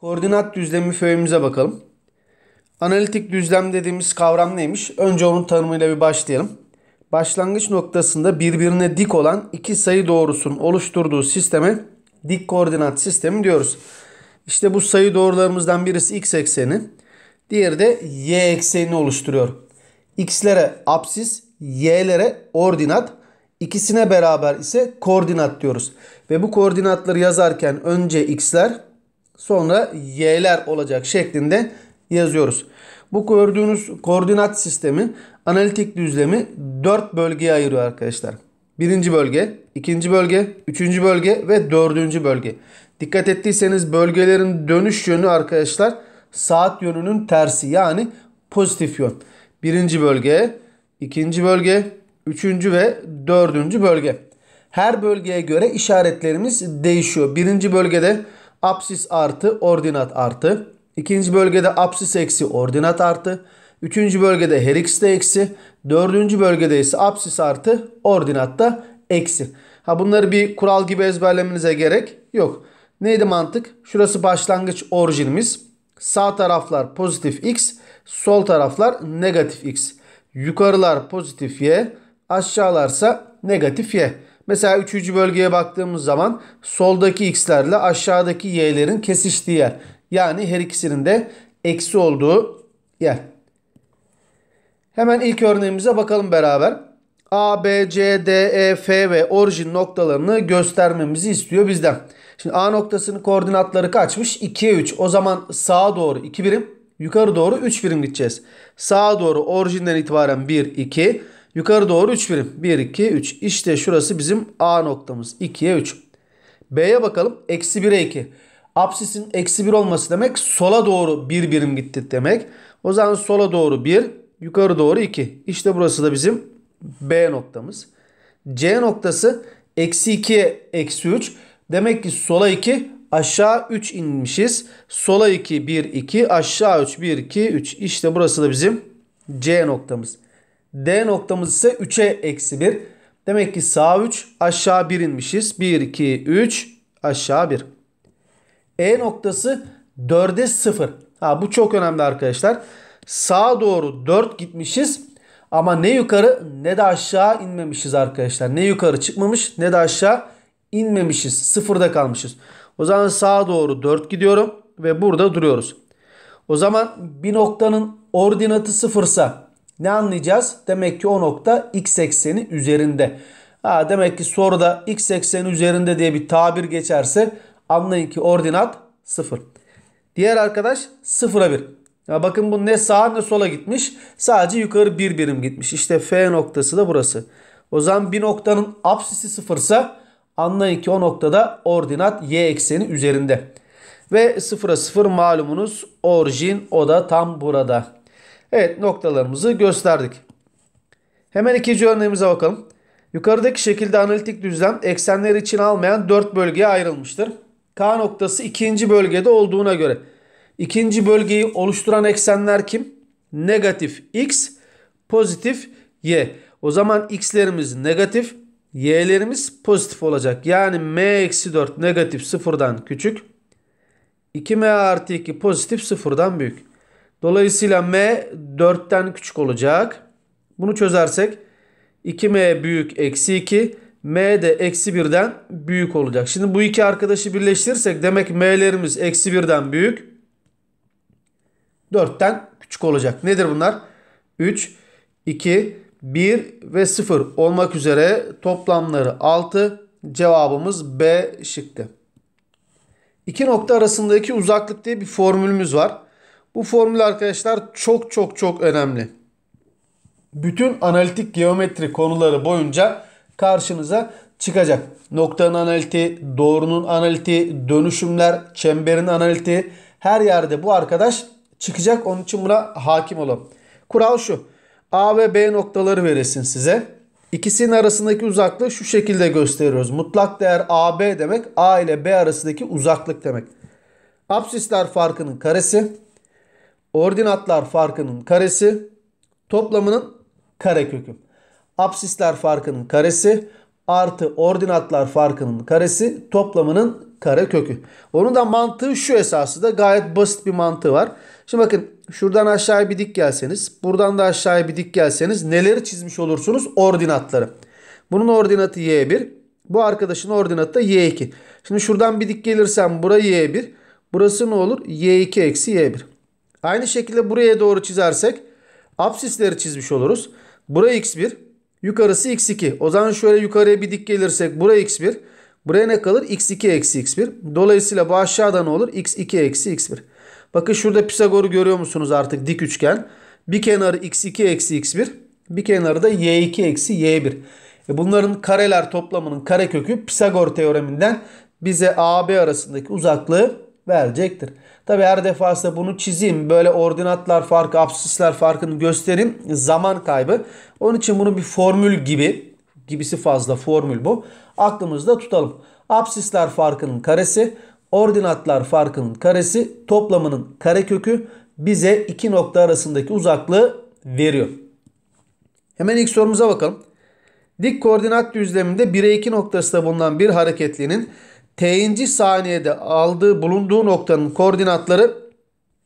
Koordinat düzlemi föyümüze bakalım. Analitik düzlem dediğimiz kavram neymiş? Önce onun tanımıyla bir başlayalım. Başlangıç noktasında birbirine dik olan iki sayı doğrusunun oluşturduğu sisteme dik koordinat sistemi diyoruz. İşte bu sayı doğrularımızdan birisi x ekseni, diğeri de y eksenini oluşturuyor. X'lere absis, y'lere ordinat, ikisine beraber ise koordinat diyoruz. Ve bu koordinatları yazarken önce x'ler Sonra y'ler olacak şeklinde yazıyoruz. Bu gördüğünüz koordinat sistemi analitik düzlemi 4 bölgeye ayırıyor arkadaşlar. Birinci bölge, ikinci bölge, üçüncü bölge ve dördüncü bölge. Dikkat ettiyseniz bölgelerin dönüş yönü arkadaşlar saat yönünün tersi yani pozitif yön. Birinci bölge, ikinci bölge, üçüncü ve dördüncü bölge. Her bölgeye göre işaretlerimiz değişiyor. Birinci bölgede Apsis artı ordinat artı. İkinci bölgede apsis eksi ordinat artı. Üçüncü bölgede her ikisi de eksi. Dördüncü bölgede ise apsis artı ordinat da eksi. Ha bunları bir kural gibi ezberlemenize gerek yok. Neydi mantık? Şurası başlangıç orijinimiz. Sağ taraflar pozitif x. Sol taraflar negatif x. Yukarılar pozitif y. Aşağılarsa negatif y. Mesela üçüncü bölgeye baktığımız zaman soldaki x'lerle aşağıdaki y'lerin kesiştiği yer. Yani her ikisinin de eksi olduğu yer. Hemen ilk örneğimize bakalım beraber. A, B, C, D, E, F ve orijin noktalarını göstermemizi istiyor bizden. Şimdi A noktasının koordinatları kaçmış? 2'ye 3. O zaman sağa doğru 2 birim, yukarı doğru 3 birim gideceğiz. Sağa doğru orijinden itibaren 1, 2. Yukarı doğru 3 birim. 1, 2, 3. İşte şurası bizim A noktamız. 2'ye 3. B'ye bakalım. Eksi 1'e 2. Apsisin eksi 1 olması demek sola doğru 1 bir birim gitti demek. O zaman sola doğru 1, yukarı doğru 2. İşte burası da bizim B noktamız. C noktası eksi 2'ye eksi 3. Demek ki sola 2, aşağı 3 inmişiz. Sola 2, 1, 2, aşağı 3, 1, 2, 3. İşte burası da bizim C noktamız. D noktamız ise 3'e eksi 1. Demek ki sağ 3 aşağı 1 inmişiz. 1, 2, 3 aşağı 1. E noktası 4'e 0. Ha, bu çok önemli arkadaşlar. Sağa doğru 4 gitmişiz. Ama ne yukarı ne de aşağı inmemişiz arkadaşlar. Ne yukarı çıkmamış ne de aşağı inmemişiz. Sıfırda kalmışız. O zaman sağa doğru 4 gidiyorum ve burada duruyoruz. O zaman bir noktanın ordinatı sıfırsa ne anlayacağız? Demek ki o nokta x ekseni üzerinde. Ha, demek ki soruda x ekseni üzerinde diye bir tabir geçerse anlayın ki ordinat 0. Diğer arkadaş 0'a 1. Ya bakın bu ne sağa ne sola gitmiş. Sadece yukarı bir birim gitmiş. İşte F noktası da burası. O zaman bir noktanın apsisi ise, anlayın ki o noktada ordinat y ekseni üzerinde. Ve sıfıra sıfır malumunuz orijin o da tam burada. Evet noktalarımızı gösterdik. Hemen ikinci örneğimize bakalım. Yukarıdaki şekilde analitik düzlem eksenler için almayan 4 bölgeye ayrılmıştır. K noktası ikinci bölgede olduğuna göre ikinci bölgeyi oluşturan eksenler kim? Negatif x, pozitif y. O zaman x'lerimiz negatif, y'lerimiz pozitif olacak. Yani m-4 negatif 0'dan küçük. 2m artı 2 pozitif 0'dan büyük. Dolayısıyla m 4'ten küçük olacak. Bunu çözersek 2m büyük eksi 2 m de eksi 1'den büyük olacak. Şimdi bu iki arkadaşı birleştirirsek demek m'lerimiz eksi 1'den büyük 4'ten küçük olacak. Nedir bunlar? 3, 2, 1 ve 0 olmak üzere toplamları 6 cevabımız B şıktı. İki nokta arasındaki uzaklık diye bir formülümüz var. Bu formül arkadaşlar çok çok çok önemli. Bütün analitik geometri konuları boyunca karşınıza çıkacak. Noktanın analiti, doğrunun analiti, dönüşümler, çemberin analiti her yerde bu arkadaş çıkacak. Onun için buna hakim olun. Kural şu. A ve B noktaları verilsin size. İkisinin arasındaki uzaklığı şu şekilde gösteriyoruz. Mutlak değer AB demek A ile B arasındaki uzaklık demek. Apsisler farkının karesi ordinatlar farkının karesi toplamının karekökü. Absisler farkının karesi artı ordinatlar farkının karesi toplamının karekökü. Onun da mantığı şu esası da gayet basit bir mantığı var. Şimdi bakın şuradan aşağıya bir dik gelseniz buradan da aşağıya bir dik gelseniz neleri çizmiş olursunuz? Ordinatları. Bunun ordinatı y1. Bu arkadaşın ordinatı da y2. Şimdi şuradan bir dik gelirsem buraya y1. Burası ne olur? y2 eksi y1. Aynı şekilde buraya doğru çizersek apsisleri çizmiş oluruz. Buraya x1 yukarısı x2. O zaman şöyle yukarıya bir dik gelirsek buraya x1 buraya ne kalır? x2 eksi x1. Dolayısıyla bu aşağıda ne olur? x2 eksi x1. Bakın şurada Pisagor'u görüyor musunuz artık dik üçgen. Bir kenarı x2 eksi x1 bir kenarı da y2 eksi y1. E bunların kareler toplamının karekökü Pisagor teoreminden bize AB arasındaki uzaklığı verecektir. Tabi her defasında bunu çizeyim. Böyle ordinatlar farkı, absisler farkını göstereyim. Zaman kaybı. Onun için bunun bir formül gibi. Gibisi fazla formül bu. Aklımızda tutalım. Absisler farkının karesi, ordinatlar farkının karesi, toplamının karekökü bize iki nokta arasındaki uzaklığı veriyor. Hemen ilk sorumuza bakalım. Dik koordinat düzleminde 1'e 2 noktasında bulunan bir hareketlinin t'inci saniyede aldığı bulunduğu noktanın koordinatları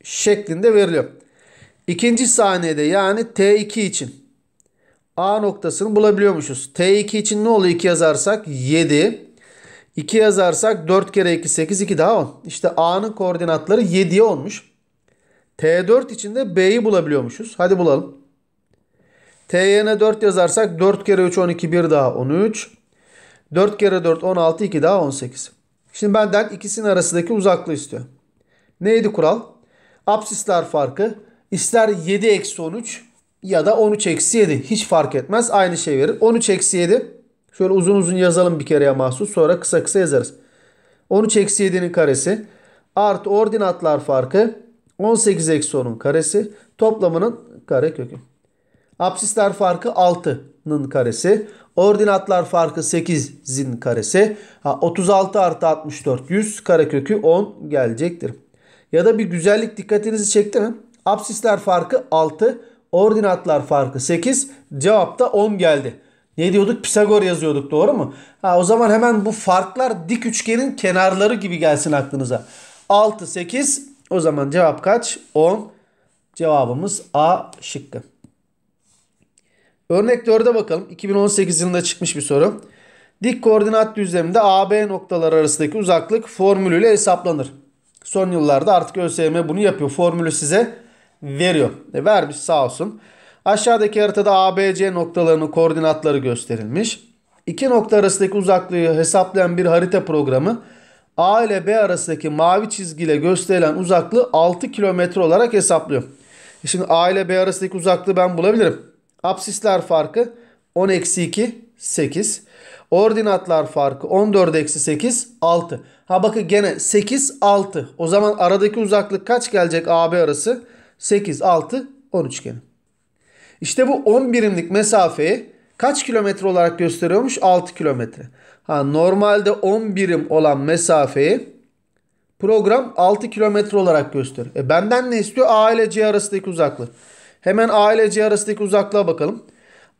şeklinde veriliyor. İkinci saniyede yani t2 için a noktasını bulabiliyormuşuz. t2 için ne oluyor 2 yazarsak 7. 2 yazarsak 4 kere 2 8 2 daha 10. İşte a'nın koordinatları 7'ye olmuş. t4 için de b'yi bulabiliyormuşuz. Hadi bulalım. t'ye 4 yazarsak 4 kere 3 12 1 daha 13. 4 kere 4 16 2 daha 18. Şimdi benden ikisinin arasındaki uzaklığı istiyor. Neydi kural? Apsisler farkı ister 7 eksi 13 ya da 13 eksi 7 hiç fark etmez. Aynı şey verir. 13 eksi 7 şöyle uzun uzun yazalım bir kereye mahsus sonra kısa kısa yazarız. 13 eksi 7'nin karesi artı ordinatlar farkı 18 eksi 10'un karesi toplamının kare kökü. Apsisler farkı 6'nın karesi Ordinatlar farkı 8'in karesi. Ha, 36 artı 64 100 karekökü 10 gelecektir. Ya da bir güzellik dikkatinizi çekti mi? Absisler farkı 6. Ordinatlar farkı 8. cevap da 10 geldi. Ne diyorduk? Pisagor yazıyorduk doğru mu? Ha, o zaman hemen bu farklar dik üçgenin kenarları gibi gelsin aklınıza. 6, 8 o zaman cevap kaç? 10. Cevabımız A şıkkı. Örnek 4'e bakalım. 2018 yılında çıkmış bir soru. Dik koordinat düzleminde AB noktaları arasındaki uzaklık formülüyle hesaplanır. Son yıllarda artık ÖSYM bunu yapıyor. Formülü size veriyor. E, vermiş sağ olsun. Aşağıdaki haritada ABC noktalarının koordinatları gösterilmiş. İki nokta arasındaki uzaklığı hesaplayan bir harita programı A ile B arasındaki mavi çizgiyle gösterilen uzaklığı 6 kilometre olarak hesaplıyor. E, şimdi A ile B arasındaki uzaklığı ben bulabilirim. Apsisler farkı 10 eksi 2 8. Ordinatlar farkı 14 eksi 8 6. Ha bakın gene 8 6. O zaman aradaki uzaklık kaç gelecek AB arası? 8 6 10 üçgeni. İşte bu 10 birimlik mesafeyi kaç kilometre olarak gösteriyormuş? 6 kilometre. Ha normalde 10 birim olan mesafeyi program 6 kilometre olarak gösteriyor. E benden ne istiyor? A ile C arasındaki uzaklık. Hemen A ile C arasındaki uzaklığa bakalım.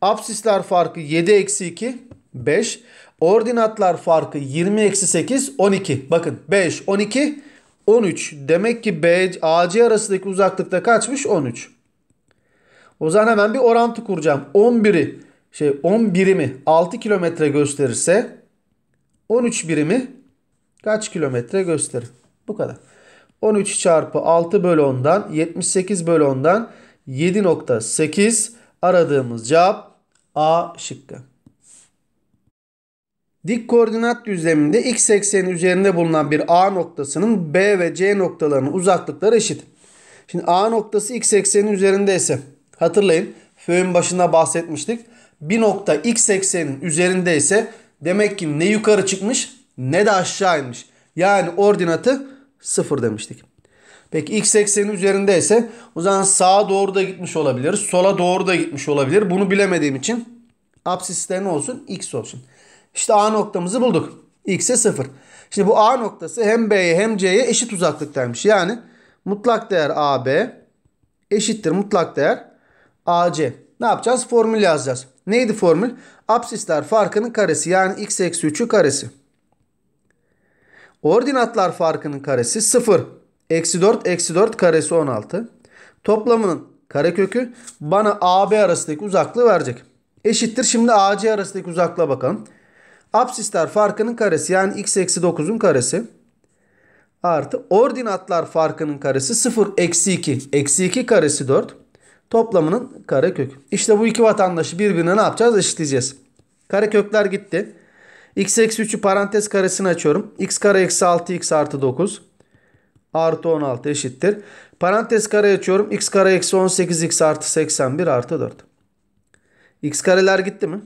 Apsisler farkı 7 eksi 2 5. Ordinatlar farkı 20 eksi 8 12. Bakın 5 12 13. Demek ki B, C arasındaki uzaklıkta kaçmış? 13. O zaman hemen bir orantı kuracağım. 11'i şey 10 birimi 6 kilometre gösterirse 13 birimi kaç kilometre gösterir? Bu kadar. 13 çarpı 6 bölü 10'dan 78 bölü 10'dan 7.8 aradığımız cevap A şıkkı. Dik koordinat düzleminde x ekseni üzerinde bulunan bir A noktasının B ve C noktalarının uzaklıkları eşit. Şimdi A noktası x ekseni üzerindeyse, hatırlayın föyün başında bahsetmiştik. Bir nokta x eksenin üzerindeyse demek ki ne yukarı çıkmış ne de aşağı inmiş. Yani ordinatı sıfır demiştik. Peki x ekseni üzerindeyse o zaman sağa doğru da gitmiş olabilir. Sola doğru da gitmiş olabilir. Bunu bilemediğim için absisler ne olsun? x olsun. İşte A noktamızı bulduk. x'e 0. Şimdi bu A noktası hem B'ye hem C'ye eşit uzaklıktaymış. Yani mutlak değer AB eşittir mutlak değer AC. Ne yapacağız? Formül yazacağız. Neydi formül? Apsisler farkının karesi yani x eksi 3'ü karesi. Ordinatlar farkının karesi 0. Eksi 4 eksi 4 karesi 16. Toplamının karekökü bana AB arasındaki uzaklığı verecek. Eşittir şimdi AC arasındaki uzaklığa bakalım. Apsisler farkının karesi yani x eksi 9'un karesi artı ordinatlar farkının karesi 0 eksi 2 eksi 2 karesi 4 toplamının karekök. İşte bu iki vatandaşı birbirine ne yapacağız eşitleyeceğiz. Karekökler gitti. x eksi 3'ü parantez karesini açıyorum. x kare eksi 6 x artı 9 artı 16 eşittir. Parantez kare açıyorum. X kare eksi 18 x artı 81 artı 4. X kareler gitti mi?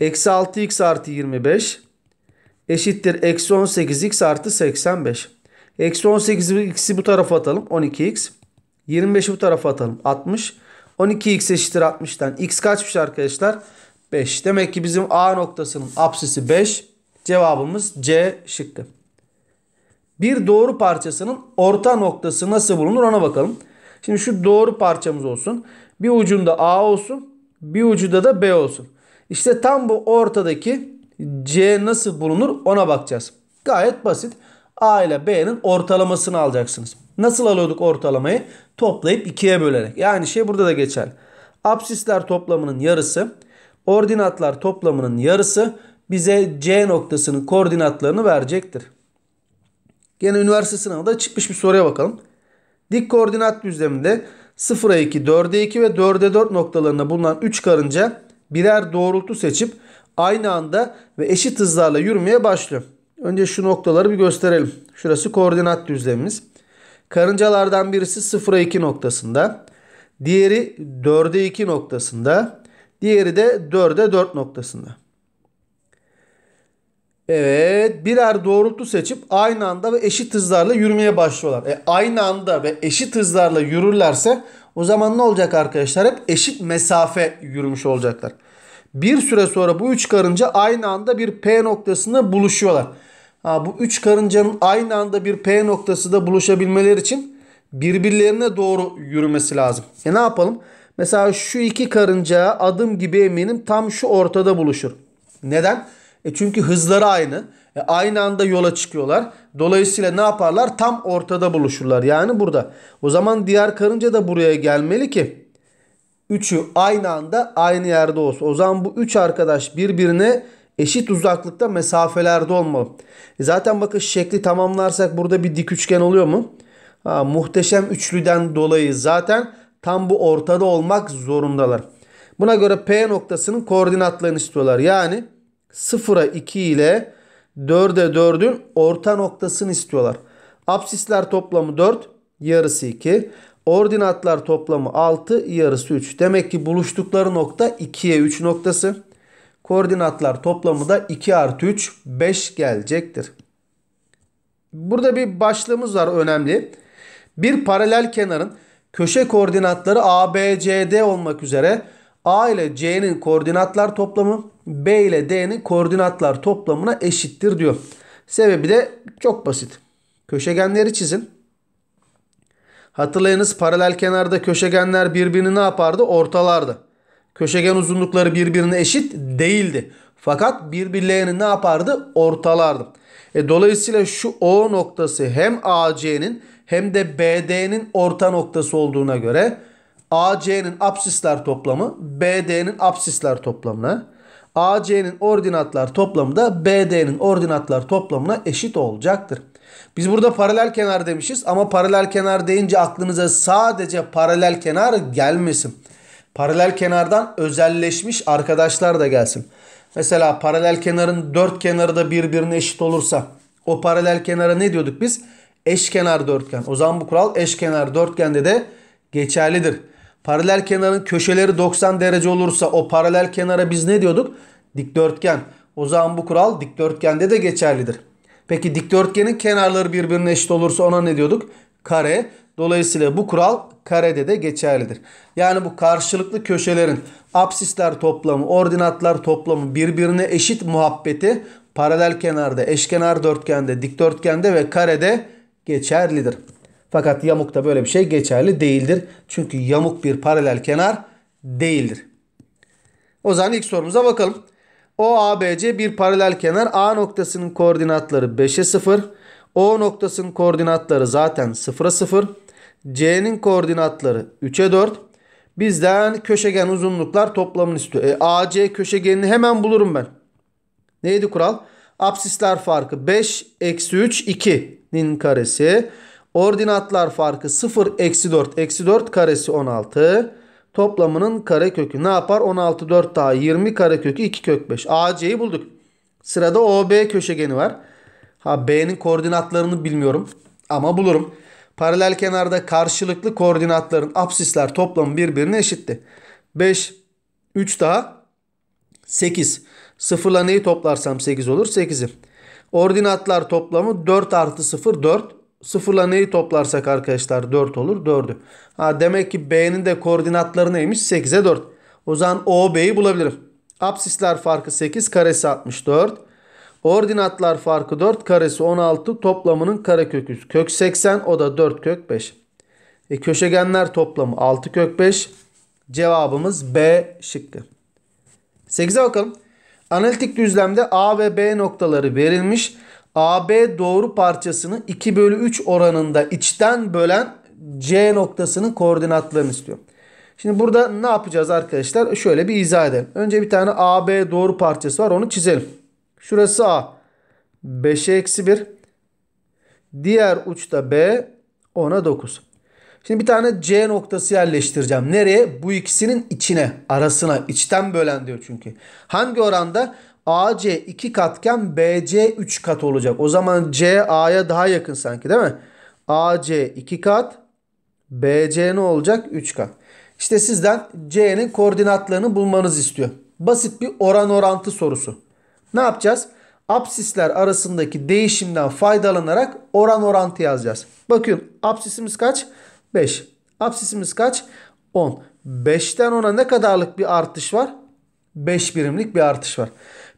Eksi 6 x artı 25 eşittir. Eksi 18 x artı 85. Eksi 18 x'i bu tarafa atalım. 12 x. 25'i bu tarafa atalım. 60. 12 x eşittir 60'tan. X kaçmış arkadaşlar? 5. Demek ki bizim A noktasının apsisi 5. Cevabımız C şıkkı. Bir doğru parçasının orta noktası nasıl bulunur ona bakalım. Şimdi şu doğru parçamız olsun. Bir ucunda A olsun. Bir ucunda da B olsun. İşte tam bu ortadaki C nasıl bulunur ona bakacağız. Gayet basit. A ile B'nin ortalamasını alacaksınız. Nasıl alıyorduk ortalamayı? Toplayıp 2'ye bölerek. Yani şey burada da geçer. Apsisler toplamının yarısı, ordinatlar toplamının yarısı bize C noktasının koordinatlarını verecektir. Yine üniversite sınavında çıkmış bir soruya bakalım. Dik koordinat düzleminde 0'a 2, 4'e 2 ve 4'e 4 noktalarında bulunan 3 karınca birer doğrultu seçip aynı anda ve eşit hızlarla yürümeye başlıyor. Önce şu noktaları bir gösterelim. Şurası koordinat düzlemimiz. Karıncalardan birisi 0'a 2 noktasında. Diğeri 4'e 2 noktasında. Diğeri de 4'e 4 noktasında. Evet birer doğrultu seçip aynı anda ve eşit hızlarla yürümeye başlıyorlar. E, aynı anda ve eşit hızlarla yürürlerse o zaman ne olacak arkadaşlar? Hep eşit mesafe yürümüş olacaklar. Bir süre sonra bu üç karınca aynı anda bir P noktasında buluşuyorlar. Ha, bu üç karıncanın aynı anda bir P noktasında buluşabilmeleri için birbirlerine doğru yürümesi lazım. E ne yapalım? Mesela şu iki karınca adım gibi eminim tam şu ortada buluşur. Neden? Neden? E çünkü hızları aynı. E aynı anda yola çıkıyorlar. Dolayısıyla ne yaparlar? Tam ortada buluşurlar. Yani burada. O zaman diğer karınca da buraya gelmeli ki. Üçü aynı anda aynı yerde olsun. O zaman bu üç arkadaş birbirine eşit uzaklıkta mesafelerde olmalı. E zaten bakın şekli tamamlarsak burada bir dik üçgen oluyor mu? Ha, muhteşem üçlüden dolayı zaten tam bu ortada olmak zorundalar. Buna göre P noktasının koordinatlarını istiyorlar. Yani 0'a 2 ile 4'e 4'ün orta noktasını istiyorlar. Apsisler toplamı 4, yarısı 2. Ordinatlar toplamı 6, yarısı 3. Demek ki buluştukları nokta 2'ye 3 noktası. Koordinatlar toplamı da 2 artı 3, 5 gelecektir. Burada bir başlığımız var önemli. Bir paralel kenarın köşe koordinatları ABCD olmak üzere A ile C'nin koordinatlar toplamı B ile D'nin koordinatlar toplamına eşittir diyor. Sebebi de çok basit. Köşegenleri çizin. Hatırlayınız paralel kenarda köşegenler birbirini ne yapardı? Ortalardı. Köşegen uzunlukları birbirine eşit değildi. Fakat birbirlerini ne yapardı? Ortalardı. E, dolayısıyla şu O noktası hem AC'nin hem de BD'nin orta noktası olduğuna göre AC'nin apsisler toplamı BD'nin apsisler toplamına AC'nin ordinatlar toplamı da BD'nin ordinatlar toplamına eşit olacaktır. Biz burada paralel kenar demişiz ama paralel kenar deyince aklınıza sadece paralel kenar gelmesin. Paralel kenardan özelleşmiş arkadaşlar da gelsin. Mesela paralel kenarın dört kenarı da birbirine eşit olursa o paralel kenara ne diyorduk biz? Eşkenar dörtgen. O zaman bu kural eşkenar dörtgende de geçerlidir. Paralel kenarın köşeleri 90 derece olursa o paralel kenara biz ne diyorduk? Dikdörtgen. O zaman bu kural dikdörtgende de geçerlidir. Peki dikdörtgenin kenarları birbirine eşit olursa ona ne diyorduk? Kare. Dolayısıyla bu kural karede de geçerlidir. Yani bu karşılıklı köşelerin absisler toplamı, ordinatlar toplamı birbirine eşit muhabbeti paralel kenarda, eşkenar dörtgende, dikdörtgende ve karede geçerlidir. Fakat yamukta böyle bir şey geçerli değildir. Çünkü yamuk bir paralel kenar değildir. O zaman ilk sorumuza bakalım. OABC bir paralel kenar. A noktasının koordinatları 5'e 0. O noktasının koordinatları zaten 0'a 0. C'nin koordinatları 3'e 4. Bizden köşegen uzunluklar toplamını istiyor. E, AC köşegenini hemen bulurum ben. Neydi kural? Absisler farkı 5 eksi 3 2'nin karesi. Ordinatlar farkı 0 eksi 4 eksi 4 karesi 16. Toplamının kare kökü ne yapar? 16 4 daha 20 kare kökü 2 kök 5. AC'yi bulduk. Sırada OB köşegeni var. Ha B'nin koordinatlarını bilmiyorum ama bulurum. Paralel kenarda karşılıklı koordinatların apsisler toplamı birbirine eşitti. 5 3 daha 8. Sıfırla neyi toplarsam 8 olur? 8'i. Ordinatlar toplamı 4 artı 0 4. Sıfırla neyi toplarsak arkadaşlar 4 olur 4'ü. Ha, demek ki B'nin de koordinatları neymiş? 8'e 4. O zaman OB'yi bulabilirim. Apsisler farkı 8 karesi 64. Ordinatlar farkı 4 karesi 16 toplamının karekökü kök 80 o da 4 kök 5. E, köşegenler toplamı 6 kök 5. Cevabımız B şıkkı. 8'e bakalım. Analitik düzlemde A ve B noktaları verilmiş. AB doğru parçasını 2 bölü 3 oranında içten bölen C noktasının koordinatlarını istiyor. Şimdi burada ne yapacağız arkadaşlar? Şöyle bir izah edelim. Önce bir tane AB doğru parçası var onu çizelim. Şurası A. 5'e eksi 1. Diğer uçta B 10'a 9. Şimdi bir tane C noktası yerleştireceğim. Nereye? Bu ikisinin içine, arasına, içten bölen diyor çünkü. Hangi oranda? AC 2 katken BC 3 kat olacak. O zaman C A'ya daha yakın sanki değil mi? AC 2 kat BC ne olacak? 3 kat. İşte sizden C'nin koordinatlarını bulmanız istiyor. Basit bir oran orantı sorusu. Ne yapacağız? Apsisler arasındaki değişimden faydalanarak oran orantı yazacağız. Bakın apsisimiz kaç? 5. Apsisimiz kaç? 10. 5'ten 10'a ne kadarlık bir artış var? 5 birimlik bir artış var.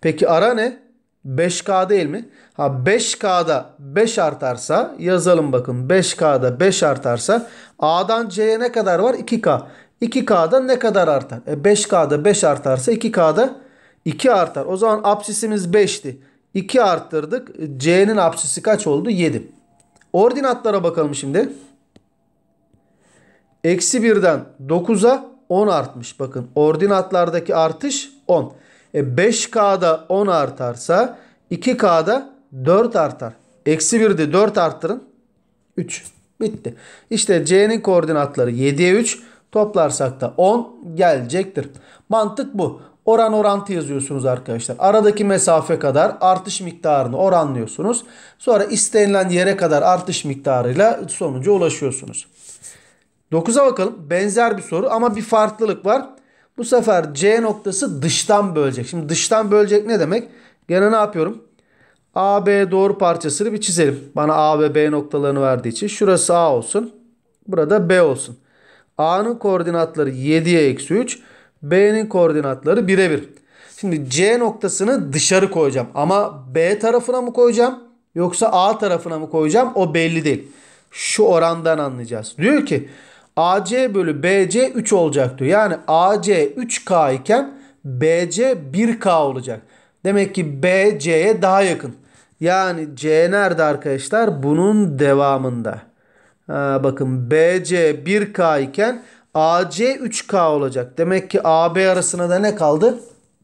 Peki ara ne? 5K değil mi? Ha 5K'da 5 artarsa yazalım bakın. 5K'da 5 artarsa A'dan C'ye ne kadar var? 2K. 2K'da ne kadar artar? E 5K'da 5 artarsa 2K'da 2 artar. O zaman absisimiz 5'ti. 2 arttırdık. E, C'nin absisi kaç oldu? 7. Ordinatlara bakalım şimdi. Eksi 1'den 9'a 10 artmış. Bakın ordinatlardaki artış 10. E 5K'da 10 artarsa 2K'da 4 artar. Eksi 1'de 4 arttırın. 3. Bitti. İşte C'nin koordinatları 7'ye 3. Toplarsak da 10 gelecektir. Mantık bu. Oran orantı yazıyorsunuz arkadaşlar. Aradaki mesafe kadar artış miktarını oranlıyorsunuz. Sonra istenilen yere kadar artış miktarıyla sonuca ulaşıyorsunuz. 9'a bakalım. Benzer bir soru ama bir farklılık var. Bu sefer C noktası dıştan bölecek. Şimdi dıştan bölecek ne demek? Gene ne yapıyorum? AB doğru parçasını bir çizelim. Bana A ve B noktalarını verdiği için. Şurası A olsun. Burada B olsun. A'nın koordinatları 7'ye eksi 3. B'nin koordinatları birebir. Şimdi C noktasını dışarı koyacağım. Ama B tarafına mı koyacağım? Yoksa A tarafına mı koyacağım? O belli değil. Şu orandan anlayacağız. Diyor ki AC bölü BC 3 olacak diyor. Yani AC 3K iken BC 1K olacak. Demek ki BC'ye daha yakın. Yani C nerede arkadaşlar? Bunun devamında. Ha, bakın BC 1K iken AC 3K olacak. Demek ki AB arasına da ne kaldı?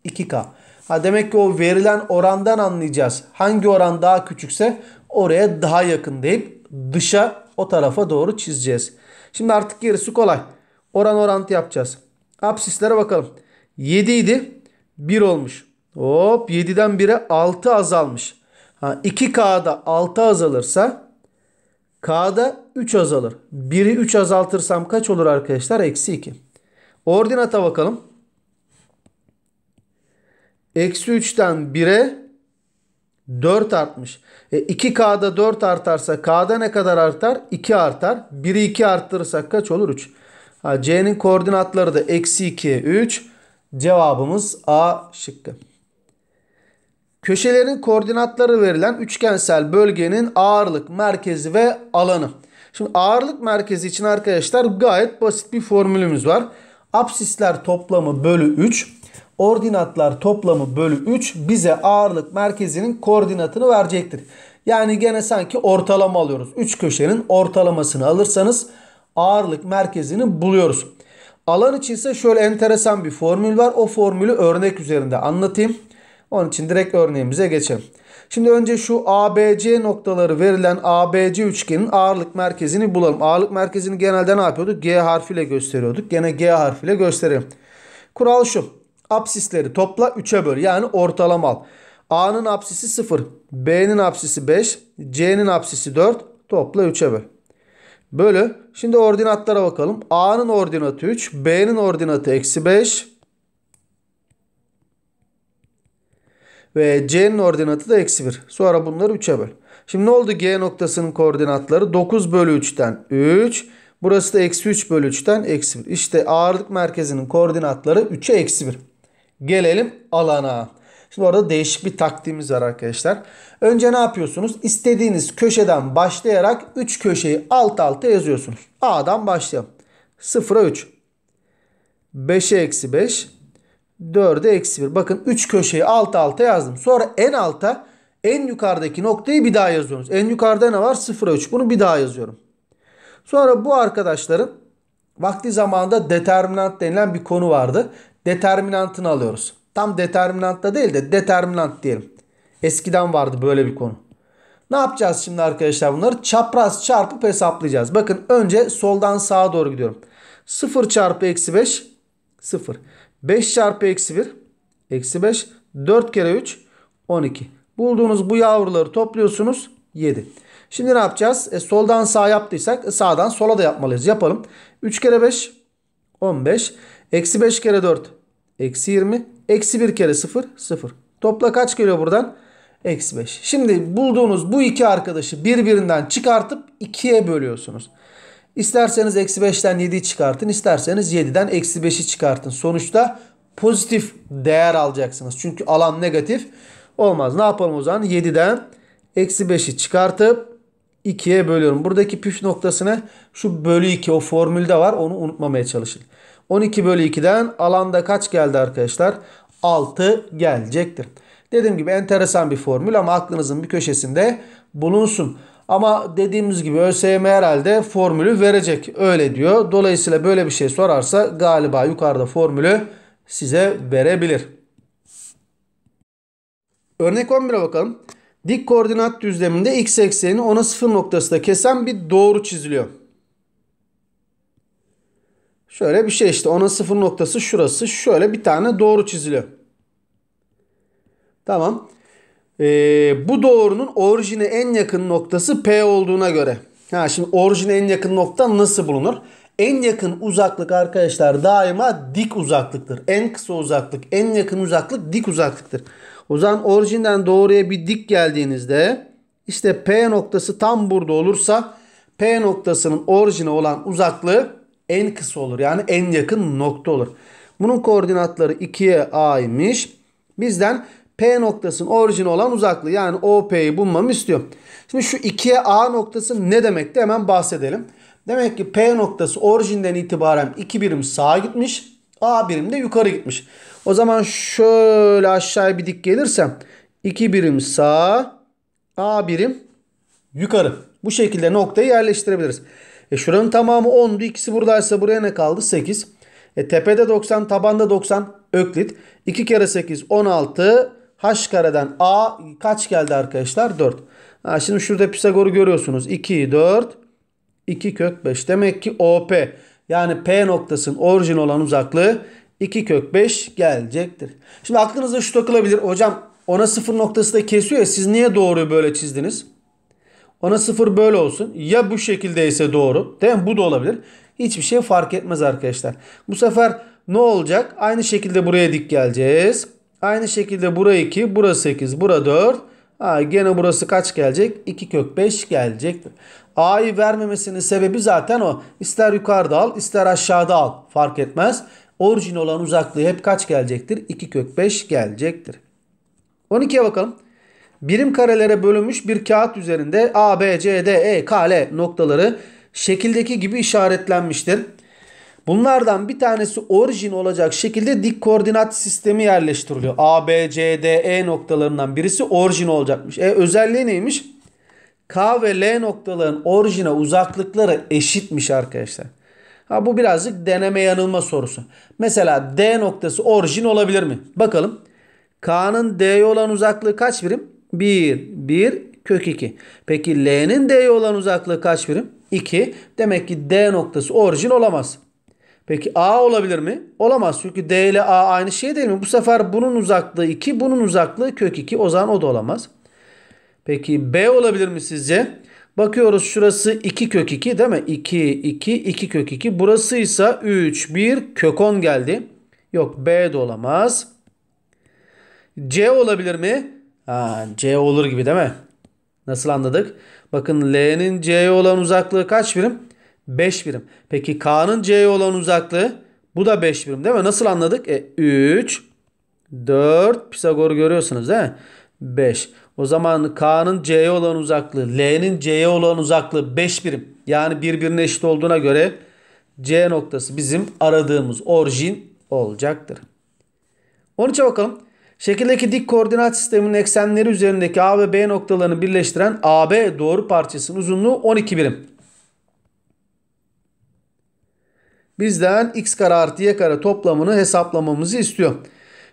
2K. Ha, demek ki o verilen orandan anlayacağız. Hangi oran daha küçükse oraya daha yakın deyip dışa o tarafa doğru çizeceğiz. Şimdi artık gerisi kolay. Oran orantı yapacağız. Absislere bakalım. 7 idi. 1 olmuş. Hop 7'den 1'e 6 azalmış. Ha, 2K'da 6 azalırsa K'da 3 azalır. 1'i 3 azaltırsam kaç olur arkadaşlar? Eksi 2. Ordinata bakalım. Eksi 3'ten 1'e 4 artmış. E 2K'da 4 artarsa K'da ne kadar artar? 2 artar. 1'i 2 arttırırsak kaç olur? 3. C'nin koordinatları da eksi 2, 3. Cevabımız A şıkkı. Köşelerin koordinatları verilen üçgensel bölgenin ağırlık, merkezi ve alanı. Şimdi ağırlık merkezi için arkadaşlar gayet basit bir formülümüz var. Apsisler toplamı bölü 3 ordinatlar toplamı bölü 3 bize ağırlık merkezinin koordinatını verecektir. Yani gene sanki ortalama alıyoruz. 3 köşenin ortalamasını alırsanız ağırlık merkezini buluyoruz. Alan için ise şöyle enteresan bir formül var. O formülü örnek üzerinde anlatayım. Onun için direkt örneğimize geçelim. Şimdi önce şu ABC noktaları verilen ABC üçgenin ağırlık merkezini bulalım. Ağırlık merkezini genelde ne yapıyorduk? G harfiyle gösteriyorduk. Gene G harfiyle gösterelim. Kural şu. Apsisleri topla 3'e böl. Yani ortalama al. A'nın apsisi 0. B'nin apsisi 5. C'nin apsisi 4. Topla 3'e böl. Bölü. Şimdi ordinatlara bakalım. A'nın ordinatı 3. B'nin ordinatı eksi 5. Ve C'nin ordinatı da eksi 1. Sonra bunları 3'e böl. Şimdi ne oldu G noktasının koordinatları? 9 bölü 3'ten 3. Burası da eksi 3 bölü 3'ten eksi 1. İşte ağırlık merkezinin koordinatları 3'e eksi 1. Gelelim alana. Şimdi orada değişik bir taktiğimiz var arkadaşlar. Önce ne yapıyorsunuz? İstediğiniz köşeden başlayarak 3 köşeyi alt alta yazıyorsunuz. A'dan başlayalım. 0'a 3. 5'e eksi 5. 4'e eksi 1. Bakın 3 köşeyi alt alta yazdım. Sonra en alta en yukarıdaki noktayı bir daha yazıyoruz. En yukarıda ne var? 0'a 3. Bunu bir daha yazıyorum. Sonra bu arkadaşların vakti zamanında determinant denilen bir konu vardı determinantını alıyoruz. Tam determinant da değil de determinant diyelim. Eskiden vardı böyle bir konu. Ne yapacağız şimdi arkadaşlar bunları? Çapraz çarpıp hesaplayacağız. Bakın önce soldan sağa doğru gidiyorum. 0 çarpı eksi 5 0. 5 çarpı eksi 1 eksi 5. 4 kere 3 12. Bulduğunuz bu yavruları topluyorsunuz 7. Şimdi ne yapacağız? E, soldan sağa yaptıysak e, sağdan sola da yapmalıyız. Yapalım. 3 kere 5 15. Eksi 5 kere 4. Eksi 20. Eksi 1 kere 0. 0. Topla kaç geliyor buradan? Eksi 5. Şimdi bulduğunuz bu iki arkadaşı birbirinden çıkartıp 2'ye bölüyorsunuz. İsterseniz eksi 5'ten 7'yi çıkartın. isterseniz 7'den eksi 5'i çıkartın. Sonuçta pozitif değer alacaksınız. Çünkü alan negatif olmaz. Ne yapalım o zaman? 7'den eksi 5'i çıkartıp 2'ye bölüyorum. Buradaki püf noktasına şu bölü 2 o formülde var. Onu unutmamaya çalışın. 12 bölü 2'den alanda kaç geldi arkadaşlar? 6 gelecektir. Dediğim gibi enteresan bir formül ama aklınızın bir köşesinde bulunsun. Ama dediğimiz gibi ÖSYM herhalde formülü verecek. Öyle diyor. Dolayısıyla böyle bir şey sorarsa galiba yukarıda formülü size verebilir. Örnek 11'e bakalım. Dik koordinat düzleminde x eksenini ona sıfır noktasında kesen bir doğru çiziliyor. Şöyle bir şey işte onun sıfır noktası şurası. Şöyle bir tane doğru çiziliyor. Tamam. Ee, bu doğrunun orijine en yakın noktası P olduğuna göre. Ha şimdi orijine en yakın nokta nasıl bulunur? En yakın uzaklık arkadaşlar daima dik uzaklıktır. En kısa uzaklık, en yakın uzaklık dik uzaklıktır. O zaman orijinden doğruya bir dik geldiğinizde işte P noktası tam burada olursa P noktasının orijine olan uzaklığı en kısa olur. Yani en yakın nokta olur. Bunun koordinatları 2'ye A'ymış. Bizden P noktasının orijini olan uzaklığı yani OP'yi bulmamı istiyor. Şimdi şu 2'ye A noktası ne demekti hemen bahsedelim. Demek ki P noktası orijinden itibaren 2 birim sağa gitmiş. A birim de yukarı gitmiş. O zaman şöyle aşağıya bir dik gelirsem 2 birim sağa A birim yukarı. Bu şekilde noktayı yerleştirebiliriz. E şuranın tamamı 10'du. İkisi buradaysa buraya ne kaldı? 8. E tepede 90, tabanda 90. Öklit. 2 kere 8 16. H kareden A kaç geldi arkadaşlar? 4. Ha, şimdi şurada Pisagor'u görüyorsunuz. 2, 4, 2 kök 5. Demek ki OP yani P noktasının orijin olan uzaklığı 2 kök 5 gelecektir. Şimdi aklınıza şu takılabilir. Hocam ona sıfır noktası da kesiyor ya siz niye doğruyu böyle çizdiniz? Ona sıfır böyle olsun. Ya bu şekildeyse doğru. Değil mi? Bu da olabilir. Hiçbir şey fark etmez arkadaşlar. Bu sefer ne olacak? Aynı şekilde buraya dik geleceğiz. Aynı şekilde burayı 2, burası 8, bura 4. Ha, gene burası kaç gelecek? 2 kök 5 gelecektir. A'yı vermemesinin sebebi zaten o. İster yukarıda al ister aşağıda al fark etmez. Orijin olan uzaklığı hep kaç gelecektir? 2 kök 5 gelecektir. 12'ye bakalım birim karelere bölünmüş bir kağıt üzerinde A, B, C, D, E, K, L noktaları şekildeki gibi işaretlenmiştir. Bunlardan bir tanesi orijin olacak şekilde dik koordinat sistemi yerleştiriliyor. A, B, C, D, E noktalarından birisi orijin olacakmış. E özelliği neymiş? K ve L noktaların orijine uzaklıkları eşitmiş arkadaşlar. Ha bu birazcık deneme yanılma sorusu. Mesela D noktası orijin olabilir mi? Bakalım. K'nın D'ye olan uzaklığı kaç birim? 1, 1, kök 2. Peki L'nin D'ye olan uzaklığı kaç birim? 2. Demek ki D noktası orijin olamaz. Peki A olabilir mi? Olamaz. Çünkü D ile A aynı şey değil mi? Bu sefer bunun uzaklığı 2, bunun uzaklığı kök 2. O zaman o da olamaz. Peki B olabilir mi sizce? Bakıyoruz şurası 2 kök 2 değil mi? 2, 2, 2 kök 2. Burası ise 3, 1 kök 10 geldi. Yok B de olamaz. C olabilir mi? Ha, C olur gibi değil mi? Nasıl anladık? Bakın L'nin C'ye olan uzaklığı kaç birim? 5 birim. Peki K'nın C'ye olan uzaklığı bu da 5 birim değil mi? Nasıl anladık? E, 3, 4 Pisagor'u görüyorsunuz değil mi? 5. O zaman K'nın C'ye olan uzaklığı, L'nin C'ye olan uzaklığı 5 birim. Yani birbirine eşit olduğuna göre C noktası bizim aradığımız orijin olacaktır. 13'e bakalım. Şekildeki dik koordinat sisteminin eksenleri üzerindeki A ve B noktalarını birleştiren AB doğru parçasının uzunluğu 12 birim. Bizden x kare artı y kare toplamını hesaplamamızı istiyor.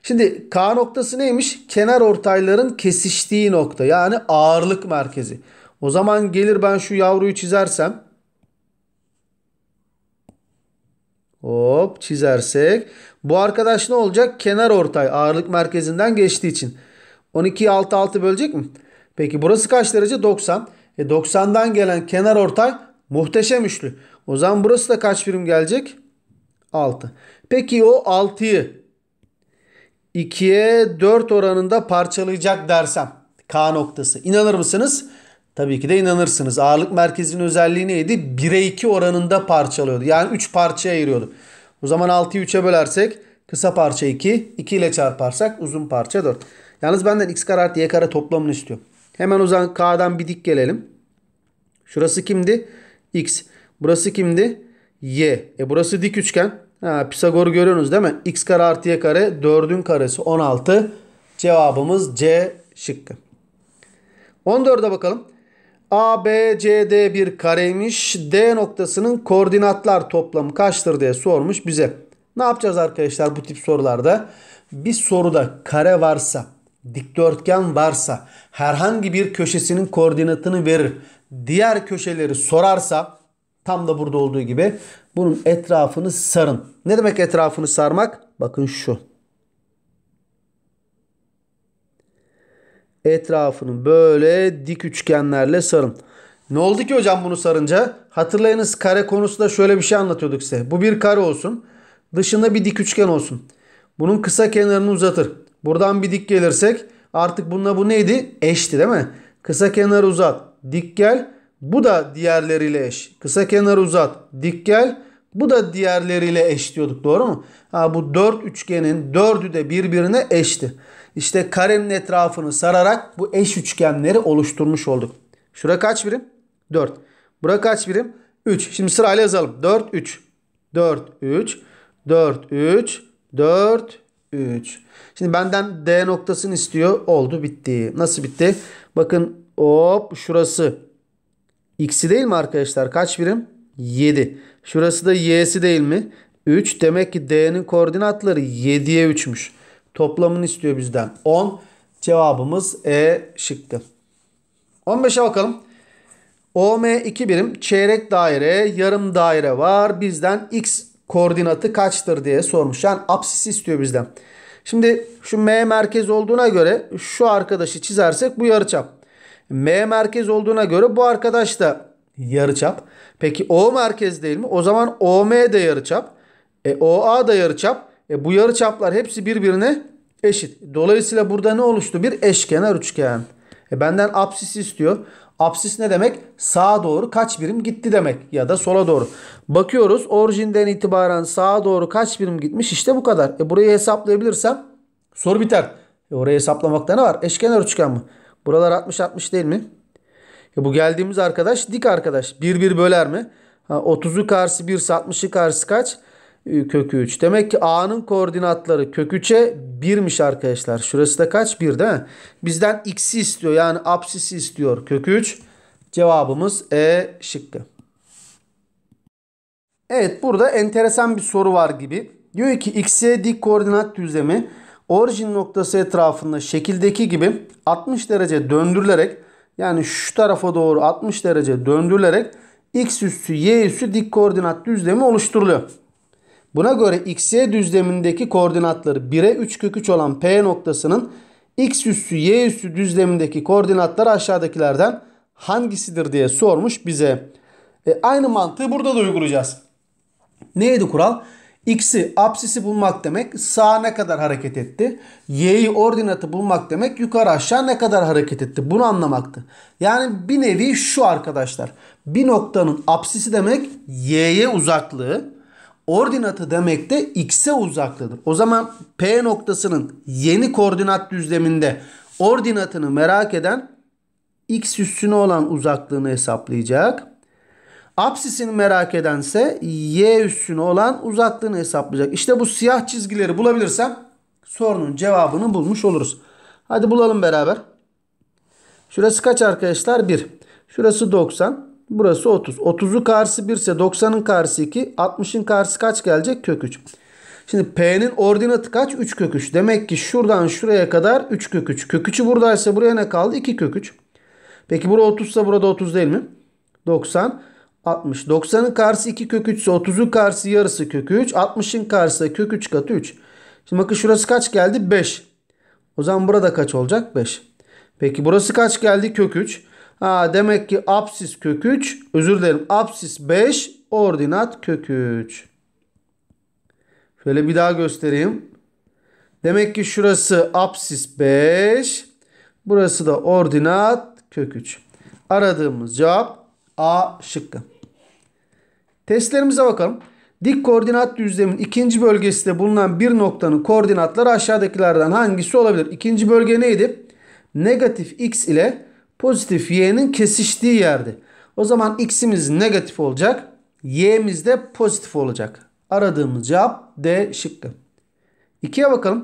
Şimdi K noktası neymiş? Kenar ortayların kesiştiği nokta. Yani ağırlık merkezi. O zaman gelir ben şu yavruyu çizersem. Hop çizersek. Bu arkadaş ne olacak? Kenar ortay ağırlık merkezinden geçtiği için. 12'yi 6 6 bölecek mi? Peki burası kaç derece? 90. E 90'dan gelen kenar ortay muhteşem üçlü. O zaman burası da kaç birim gelecek? 6. Peki o 6'yı 2'ye 4 oranında parçalayacak dersem K noktası. İnanır mısınız? Tabii ki de inanırsınız. Ağırlık merkezinin özelliği neydi? 1'e 2 oranında parçalıyordu. Yani 3 parçaya ayırıyordu. O zaman 6'yı 3'e bölersek kısa parça 2. 2 ile çarparsak uzun parça 4. Yalnız benden x kare artı y kare toplamını istiyor. Hemen o zaman k'dan bir dik gelelim. Şurası kimdi? x. Burası kimdi? y. E burası dik üçgen. Ha, Pisagor'u görüyorsunuz değil mi? x kare artı y kare 4'ün karesi 16. Cevabımız C şıkkı. 14'e bakalım. ABCD bir kareymiş. D noktasının koordinatlar toplamı kaçtır diye sormuş bize. Ne yapacağız arkadaşlar bu tip sorularda? Bir soruda kare varsa, dikdörtgen varsa, herhangi bir köşesinin koordinatını verir. Diğer köşeleri sorarsa tam da burada olduğu gibi bunun etrafını sarın. Ne demek etrafını sarmak? Bakın şu. etrafını böyle dik üçgenlerle sarın. Ne oldu ki hocam bunu sarınca? Hatırlayınız kare konusunda şöyle bir şey anlatıyorduk size. Bu bir kare olsun. Dışında bir dik üçgen olsun. Bunun kısa kenarını uzatır. Buradan bir dik gelirsek artık bununla bu neydi? Eşti değil mi? Kısa kenarı uzat. Dik gel. Bu da diğerleriyle eş. Kısa kenarı uzat. Dik gel. Bu da diğerleriyle eş diyorduk. Doğru mu? Ha, bu dört üçgenin dördü de birbirine eşti işte karenin etrafını sararak bu eş üçgenleri oluşturmuş olduk. Şura kaç birim? 4. Bura kaç birim? 3. Şimdi sırayla yazalım. 4, 3. 4, 3. 4, 3. 4, 3. Şimdi benden D noktasını istiyor. Oldu bitti. Nasıl bitti? Bakın hop şurası. X'i değil mi arkadaşlar? Kaç birim? 7. Şurası da Y'si değil mi? 3. Demek ki D'nin koordinatları 7'ye 3'müş. Toplamını istiyor bizden. 10. Cevabımız E şıkkı. 15'e bakalım. OM 2 birim çeyrek daire, yarım daire var. Bizden x koordinatı kaçtır diye sormuş. Yani apsisi istiyor bizden. Şimdi şu M merkez olduğuna göre şu arkadaşı çizersek bu yarıçap. M merkez olduğuna göre bu arkadaş da yarıçap. Peki O merkez değil mi? O zaman OM de yarıçap. E, OA da yarıçap. E, bu yarı çaplar hepsi birbirine eşit. Dolayısıyla burada ne oluştu? Bir eşkenar üçgen. E, benden apsis istiyor. Apsis ne demek? Sağa doğru kaç birim gitti demek ya da sola doğru. Bakıyoruz orijinden itibaren sağa doğru kaç birim gitmiş İşte bu kadar. E burayı hesaplayabilirsem soru biter. E orayı hesaplamakta ne var? Eşkenar üçgen mi? Buralar 60-60 değil mi? E bu geldiğimiz arkadaş dik arkadaş. 1 1 böler mi? Ha, 30'u karşı 1 60'ı karşı kaç? kökü 3. Demek ki A'nın koordinatları kök 3'e 1'miş arkadaşlar. Şurası da kaç? 1 değil mi? Bizden x'i istiyor. Yani apsisi istiyor. Kök 3. Cevabımız E şıkkı. Evet burada enteresan bir soru var gibi. Diyor ki x'e dik koordinat düzlemi orijin noktası etrafında şekildeki gibi 60 derece döndürülerek yani şu tarafa doğru 60 derece döndürülerek x üssü y üssü dik koordinat düzlemi oluşturuluyor. Buna göre xy düzlemindeki koordinatları 1'e 3 kök 3 olan P noktasının x üssü y üssü düzlemindeki koordinatlar aşağıdakilerden hangisidir diye sormuş bize. E, aynı mantığı burada da uygulayacağız. Neydi kural? X'i absisi bulmak demek sağa ne kadar hareket etti. Y'yi ordinatı bulmak demek yukarı aşağı ne kadar hareket etti. Bunu anlamaktı. Yani bir nevi şu arkadaşlar. Bir noktanın absisi demek y'ye uzaklığı ordinatı demek de x'e uzaklıdır. O zaman P noktasının yeni koordinat düzleminde ordinatını merak eden x üssüne olan uzaklığını hesaplayacak. Apsisini merak edense y üssüne olan uzaklığını hesaplayacak. İşte bu siyah çizgileri bulabilirsem sorunun cevabını bulmuş oluruz. Hadi bulalım beraber. Şurası kaç arkadaşlar? 1. Şurası 90. Burası 30. 30'u karşı 1 ise 90'ın karşı 2. 60'ın karşı kaç gelecek? Kök 3. Şimdi P'nin ordinatı kaç? 3 kök 3. Demek ki şuradan şuraya kadar 3 kök 3. Kök 3'ü buradaysa buraya ne kaldı? 2 kök 3. Peki burada 30 ise burada 30 değil mi? 90. 60. 90'ın karşı 2 kök 3 ise 30'un karşı yarısı kök 3. 60'ın karşı kök 3 katı 3. Şimdi bakın şurası kaç geldi? 5. O zaman burada kaç olacak? 5. Peki burası kaç geldi? Kök 3. Ha, demek ki apsis kök 3 özür dilerim apsis 5 ordinat kök 3. Şöyle bir daha göstereyim. Demek ki şurası apsis 5. Burası da ordinat kök 3. Aradığımız cevap A şıkkı. Testlerimize bakalım. Dik koordinat düzlemin ikinci bölgesinde bulunan bir noktanın koordinatları aşağıdakilerden hangisi olabilir? İkinci bölge neydi? Negatif x ile pozitif y'nin kesiştiği yerde. O zaman x'imiz negatif olacak. Y'miz de pozitif olacak. Aradığımız cevap D şıkkı. İkiye bakalım.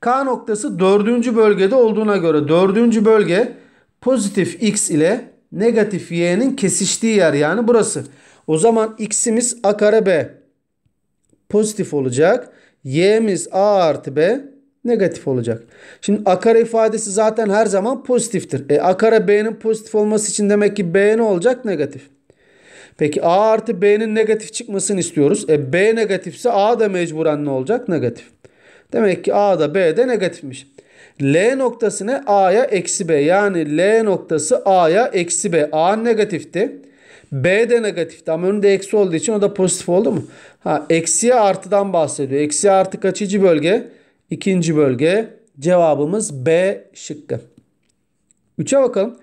K noktası dördüncü bölgede olduğuna göre dördüncü bölge pozitif x ile negatif y'nin kesiştiği yer yani burası. O zaman x'imiz a kare b pozitif olacak. Y'miz a artı b negatif olacak. Şimdi akara ifadesi zaten her zaman pozitiftir. E, akara B'nin pozitif olması için demek ki B ne olacak? Negatif. Peki A artı B'nin negatif çıkmasını istiyoruz. E, B negatifse A da mecburen ne olacak? Negatif. Demek ki A da B de negatifmiş. L noktası ne? A'ya eksi B. Yani L noktası A'ya eksi B. A negatifti. B de negatifti ama önünde eksi olduğu için o da pozitif oldu mu? Ha, eksiye artıdan bahsediyor. Eksiye artı kaçıcı bölge? İkinci bölge cevabımız B şıkkı. 3'e bakalım.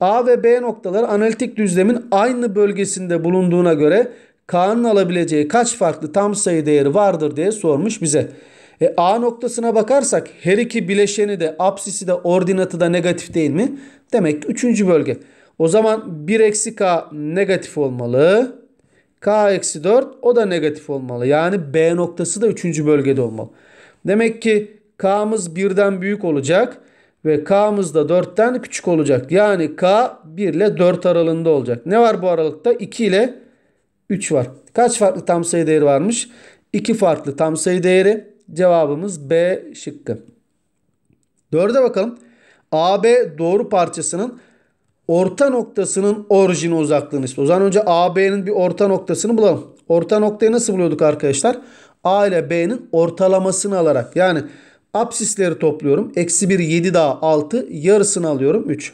A ve B noktaları analitik düzlemin aynı bölgesinde bulunduğuna göre K'nın alabileceği kaç farklı tam sayı değeri vardır diye sormuş bize. E, A noktasına bakarsak her iki bileşeni de apsisi de ordinatı da negatif değil mi? Demek ki 3. bölge. O zaman 1 eksi K negatif olmalı. K eksi 4 o da negatif olmalı. Yani B noktası da 3. bölgede olmalı. Demek ki K'mız birden büyük olacak ve K'mız da 4'ten küçük olacak. Yani K 1 ile 4 aralığında olacak. Ne var bu aralıkta? 2 ile 3 var. Kaç farklı tam sayı değeri varmış? 2 farklı tam sayı değeri. Cevabımız B şıkkı. 4'e bakalım. AB doğru parçasının orta noktasının orijini uzaklığını istiyor. O zaman önce AB'nin bir orta noktasını bulalım. Orta noktayı nasıl buluyorduk arkadaşlar? Arkadaşlar. A ile B'nin ortalamasını alarak yani absisleri topluyorum. Eksi 1 7 daha 6 yarısını alıyorum 3.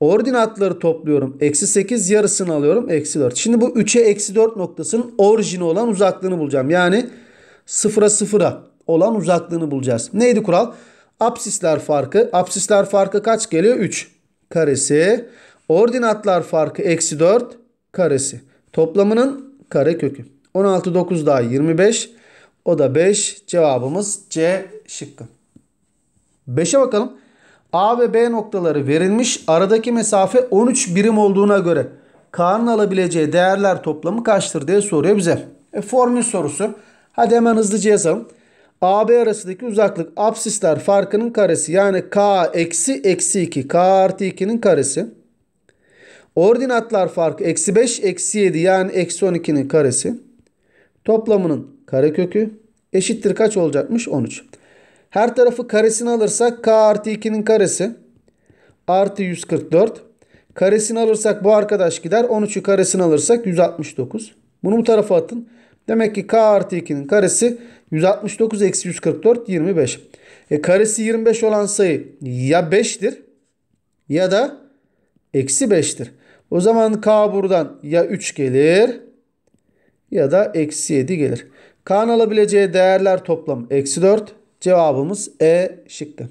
Ordinatları topluyorum. Eksi 8 yarısını alıyorum. Eksi 4. Şimdi bu 3'e eksi 4 noktasının orijini olan uzaklığını bulacağım. Yani 0'a 0'a olan uzaklığını bulacağız. Neydi kural? Apsisler farkı. Apsisler farkı kaç geliyor? 3 karesi. Ordinatlar farkı eksi 4 karesi. Toplamının kare kökü. 16 9 daha 25. O da 5. Cevabımız C şıkkı. 5'e bakalım. A ve B noktaları verilmiş. Aradaki mesafe 13 birim olduğuna göre K'nın alabileceği değerler toplamı kaçtır diye soruyor bize. E, formül sorusu. Hadi hemen hızlıca yazalım. AB arasındaki uzaklık absisler farkının karesi. Yani K eksi eksi 2. K artı 2'nin karesi. Ordinatlar farkı eksi 5 eksi 7 yani eksi 12'nin karesi toplamının karekökü eşittir kaç olacakmış? 13. Her tarafı karesini alırsak k artı 2'nin karesi artı 144. Karesini alırsak bu arkadaş gider. 13'ü karesini alırsak 169. Bunu bu tarafa atın. Demek ki k artı 2'nin karesi 169 eksi 144 25. E karesi 25 olan sayı ya 5'tir ya da eksi 5'tir. O zaman k buradan ya 3 gelir ya da eksi 7 gelir. K'nın alabileceği değerler toplam eksi 4. Cevabımız E şıkkı.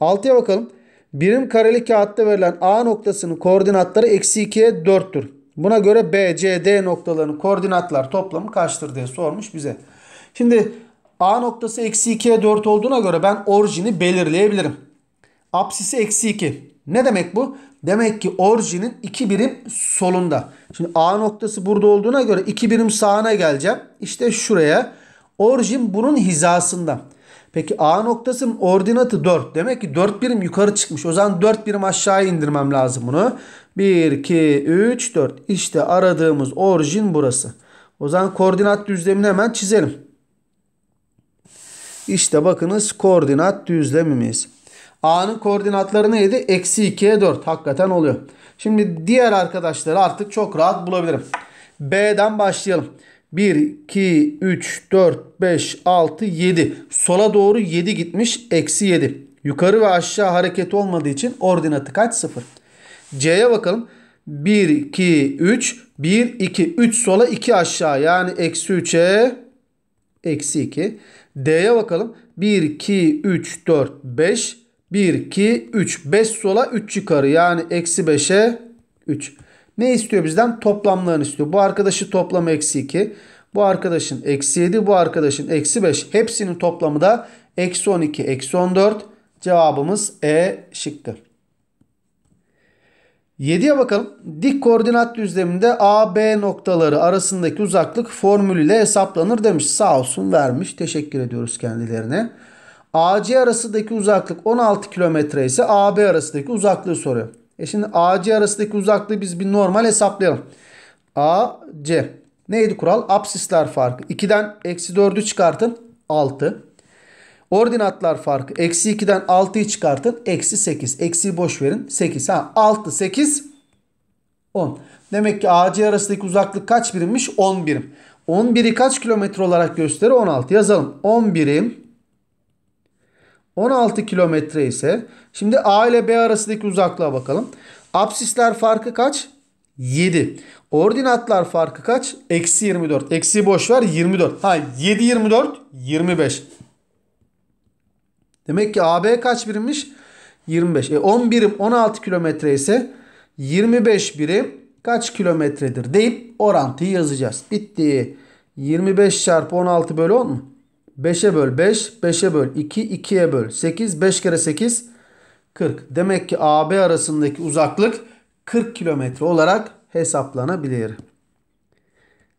6'ya bakalım. Birim kareli kağıtta verilen A noktasının koordinatları eksi 2'ye 4'tür. Buna göre B, C, D noktalarının koordinatlar toplamı kaçtır diye sormuş bize. Şimdi A noktası eksi 2'ye 4 olduğuna göre ben orijini belirleyebilirim. Apsisi eksi 2. Ne demek bu? Demek ki orijinin 2 birim solunda. Şimdi A noktası burada olduğuna göre 2 birim sağına geleceğim. İşte şuraya. Orijin bunun hizasında. Peki A noktasının ordinatı 4. Demek ki 4 birim yukarı çıkmış. O zaman 4 birim aşağıya indirmem lazım bunu. 1, 2, 3, 4. İşte aradığımız orijin burası. O zaman koordinat düzlemini hemen çizelim. İşte bakınız koordinat düzlemimiz. A'nın koordinatları neydi? Eksi 2'ye 4. Hakikaten oluyor. Şimdi diğer arkadaşları artık çok rahat bulabilirim. B'den başlayalım. 1, 2, 3, 4, 5, 6, 7. Sola doğru 7 gitmiş. Eksi 7. Yukarı ve aşağı hareket olmadığı için ordinatı kaç? 0. C'ye bakalım. 1, 2, 3. 1, 2, 3 sola 2 aşağı. Yani eksi 3'e eksi 2. D'ye bakalım. 1, 2, 3, 4, 5. 1, 2, 3. 5 sola 3 yukarı. Yani eksi 5'e 3. Ne istiyor bizden? Toplamlarını istiyor. Bu arkadaşı toplamı eksi 2. Bu arkadaşın eksi 7. Bu arkadaşın eksi 5. Hepsinin toplamı da eksi 12, eksi 14. Cevabımız E şıkkı. 7'ye bakalım. Dik koordinat düzleminde A, B noktaları arasındaki uzaklık formülüyle hesaplanır demiş. Sağ olsun vermiş. Teşekkür ediyoruz kendilerine. AC arasındaki uzaklık 16 kilometre ise AB arasındaki uzaklığı soruyor. E şimdi AC arasındaki uzaklığı biz bir normal hesaplayalım. AC neydi kural? Apsisler farkı. 2'den eksi 4'ü çıkartın 6. Ordinatlar farkı. Eksi 2'den 6'yı çıkartın. Eksi 8. Eksi boş verin. 8. Ha, 6, 8, 10. Demek ki AC arasındaki uzaklık kaç birimmiş? 10 birim. 11'i kaç kilometre olarak gösterir? 16. Yazalım. 11 birim 16 kilometre ise şimdi A ile B arasındaki uzaklığa bakalım. Apsisler farkı kaç? 7. Ordinatlar farkı kaç? Eksi 24. Eksi boş ver 24. Ha 7 24 25. Demek ki AB kaç birimmiş? 25. E 10 birim 16 kilometre ise 25 birim kaç kilometredir deyip orantıyı yazacağız. Bitti. 25 çarpı 16 bölü 10 mu? 5'e böl 5, 5'e böl 2, 2'ye böl 8, 5 kere 8 40. Demek ki AB arasındaki uzaklık 40 kilometre olarak hesaplanabilir.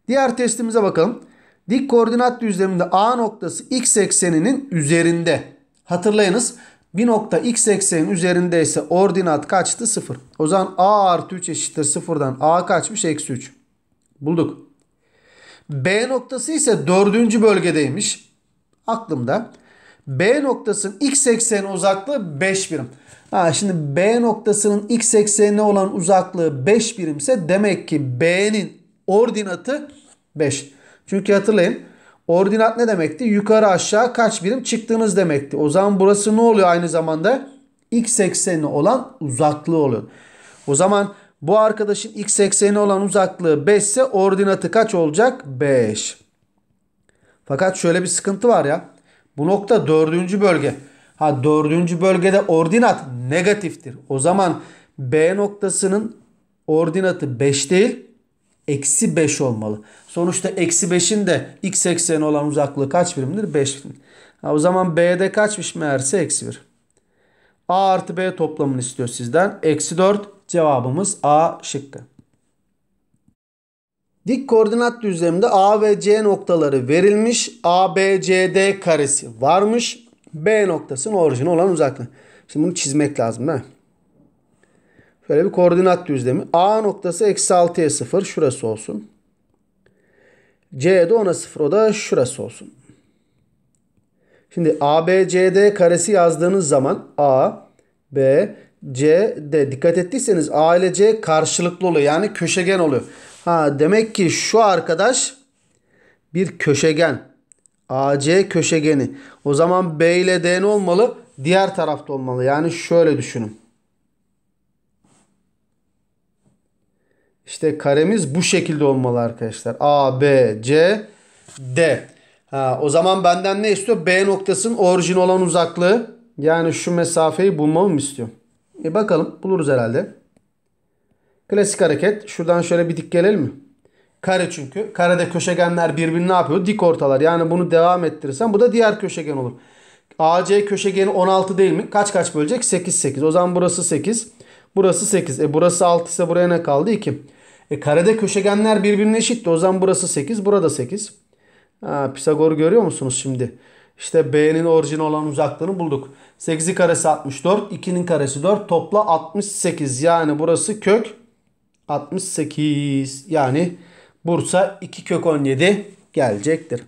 Diğer testimize bakalım. Dik koordinat düzleminde A noktası x ekseninin üzerinde. Hatırlayınız bir nokta x eksenin üzerinde ise ordinat kaçtı? 0. O zaman A artı 3 eşittir 0'dan A kaçmış? Eksi 3. Bulduk. B noktası ise dördüncü bölgedeymiş aklımda. B noktasının x ekseni uzaklığı 5 birim. Ha, şimdi B noktasının x eksenine olan uzaklığı 5 birimse demek ki B'nin ordinatı 5. Çünkü hatırlayın ordinat ne demekti? Yukarı aşağı kaç birim çıktığınız demekti. O zaman burası ne oluyor aynı zamanda? X ekseni olan uzaklığı oluyor. O zaman bu arkadaşın x ekseni olan uzaklığı 5 ise ordinatı kaç olacak? 5. Fakat şöyle bir sıkıntı var ya. Bu nokta dördüncü bölge. Ha dördüncü bölgede ordinat negatiftir. O zaman B noktasının ordinatı 5 değil eksi 5 olmalı. Sonuçta eksi 5'in de x ekseni olan uzaklığı kaç birimdir? 5 birim. Ha, o zaman B'de kaçmış meğerse eksi 1. A artı B toplamını istiyor sizden. Eksi 4 cevabımız A şıkkı. Dik koordinat düzleminde A ve C noktaları verilmiş. ABCD karesi varmış. B noktasının orijine olan uzaklığı. Şimdi bunu çizmek lazım değil mi? Şöyle bir koordinat düzlemi. A noktası eksi 6'ya 0. Şurası olsun. C de ona 0. O da şurası olsun. Şimdi ABCD karesi yazdığınız zaman A, B, C, D. Dikkat ettiyseniz A ile C karşılıklı oluyor. Yani köşegen oluyor. Ha demek ki şu arkadaş bir köşegen. AC köşegeni. O zaman B ile D ne olmalı? Diğer tarafta olmalı. Yani şöyle düşünün. İşte karemiz bu şekilde olmalı arkadaşlar. A, B, C, D. Ha, o zaman benden ne istiyor? B noktasının orijin olan uzaklığı. Yani şu mesafeyi bulmamı mı istiyor? E bakalım buluruz herhalde. Klasik hareket. Şuradan şöyle bir dik gelelim mi? Kare çünkü. Karede köşegenler birbirini ne yapıyor? Dik ortalar. Yani bunu devam ettirirsen bu da diğer köşegen olur. AC köşegeni 16 değil mi? Kaç kaç bölecek? 8 8. O zaman burası 8. Burası 8. E burası 6 ise buraya ne kaldı? 2. E karede köşegenler birbirine eşitti. O zaman burası 8. Burada 8. Ha, Pisagor'u görüyor musunuz şimdi? İşte B'nin orijini olan uzaklığını bulduk. 8'i karesi 64. 2'nin karesi 4. Topla 68. Yani burası kök 68 yani Bursa 2 kök 17 gelecektir.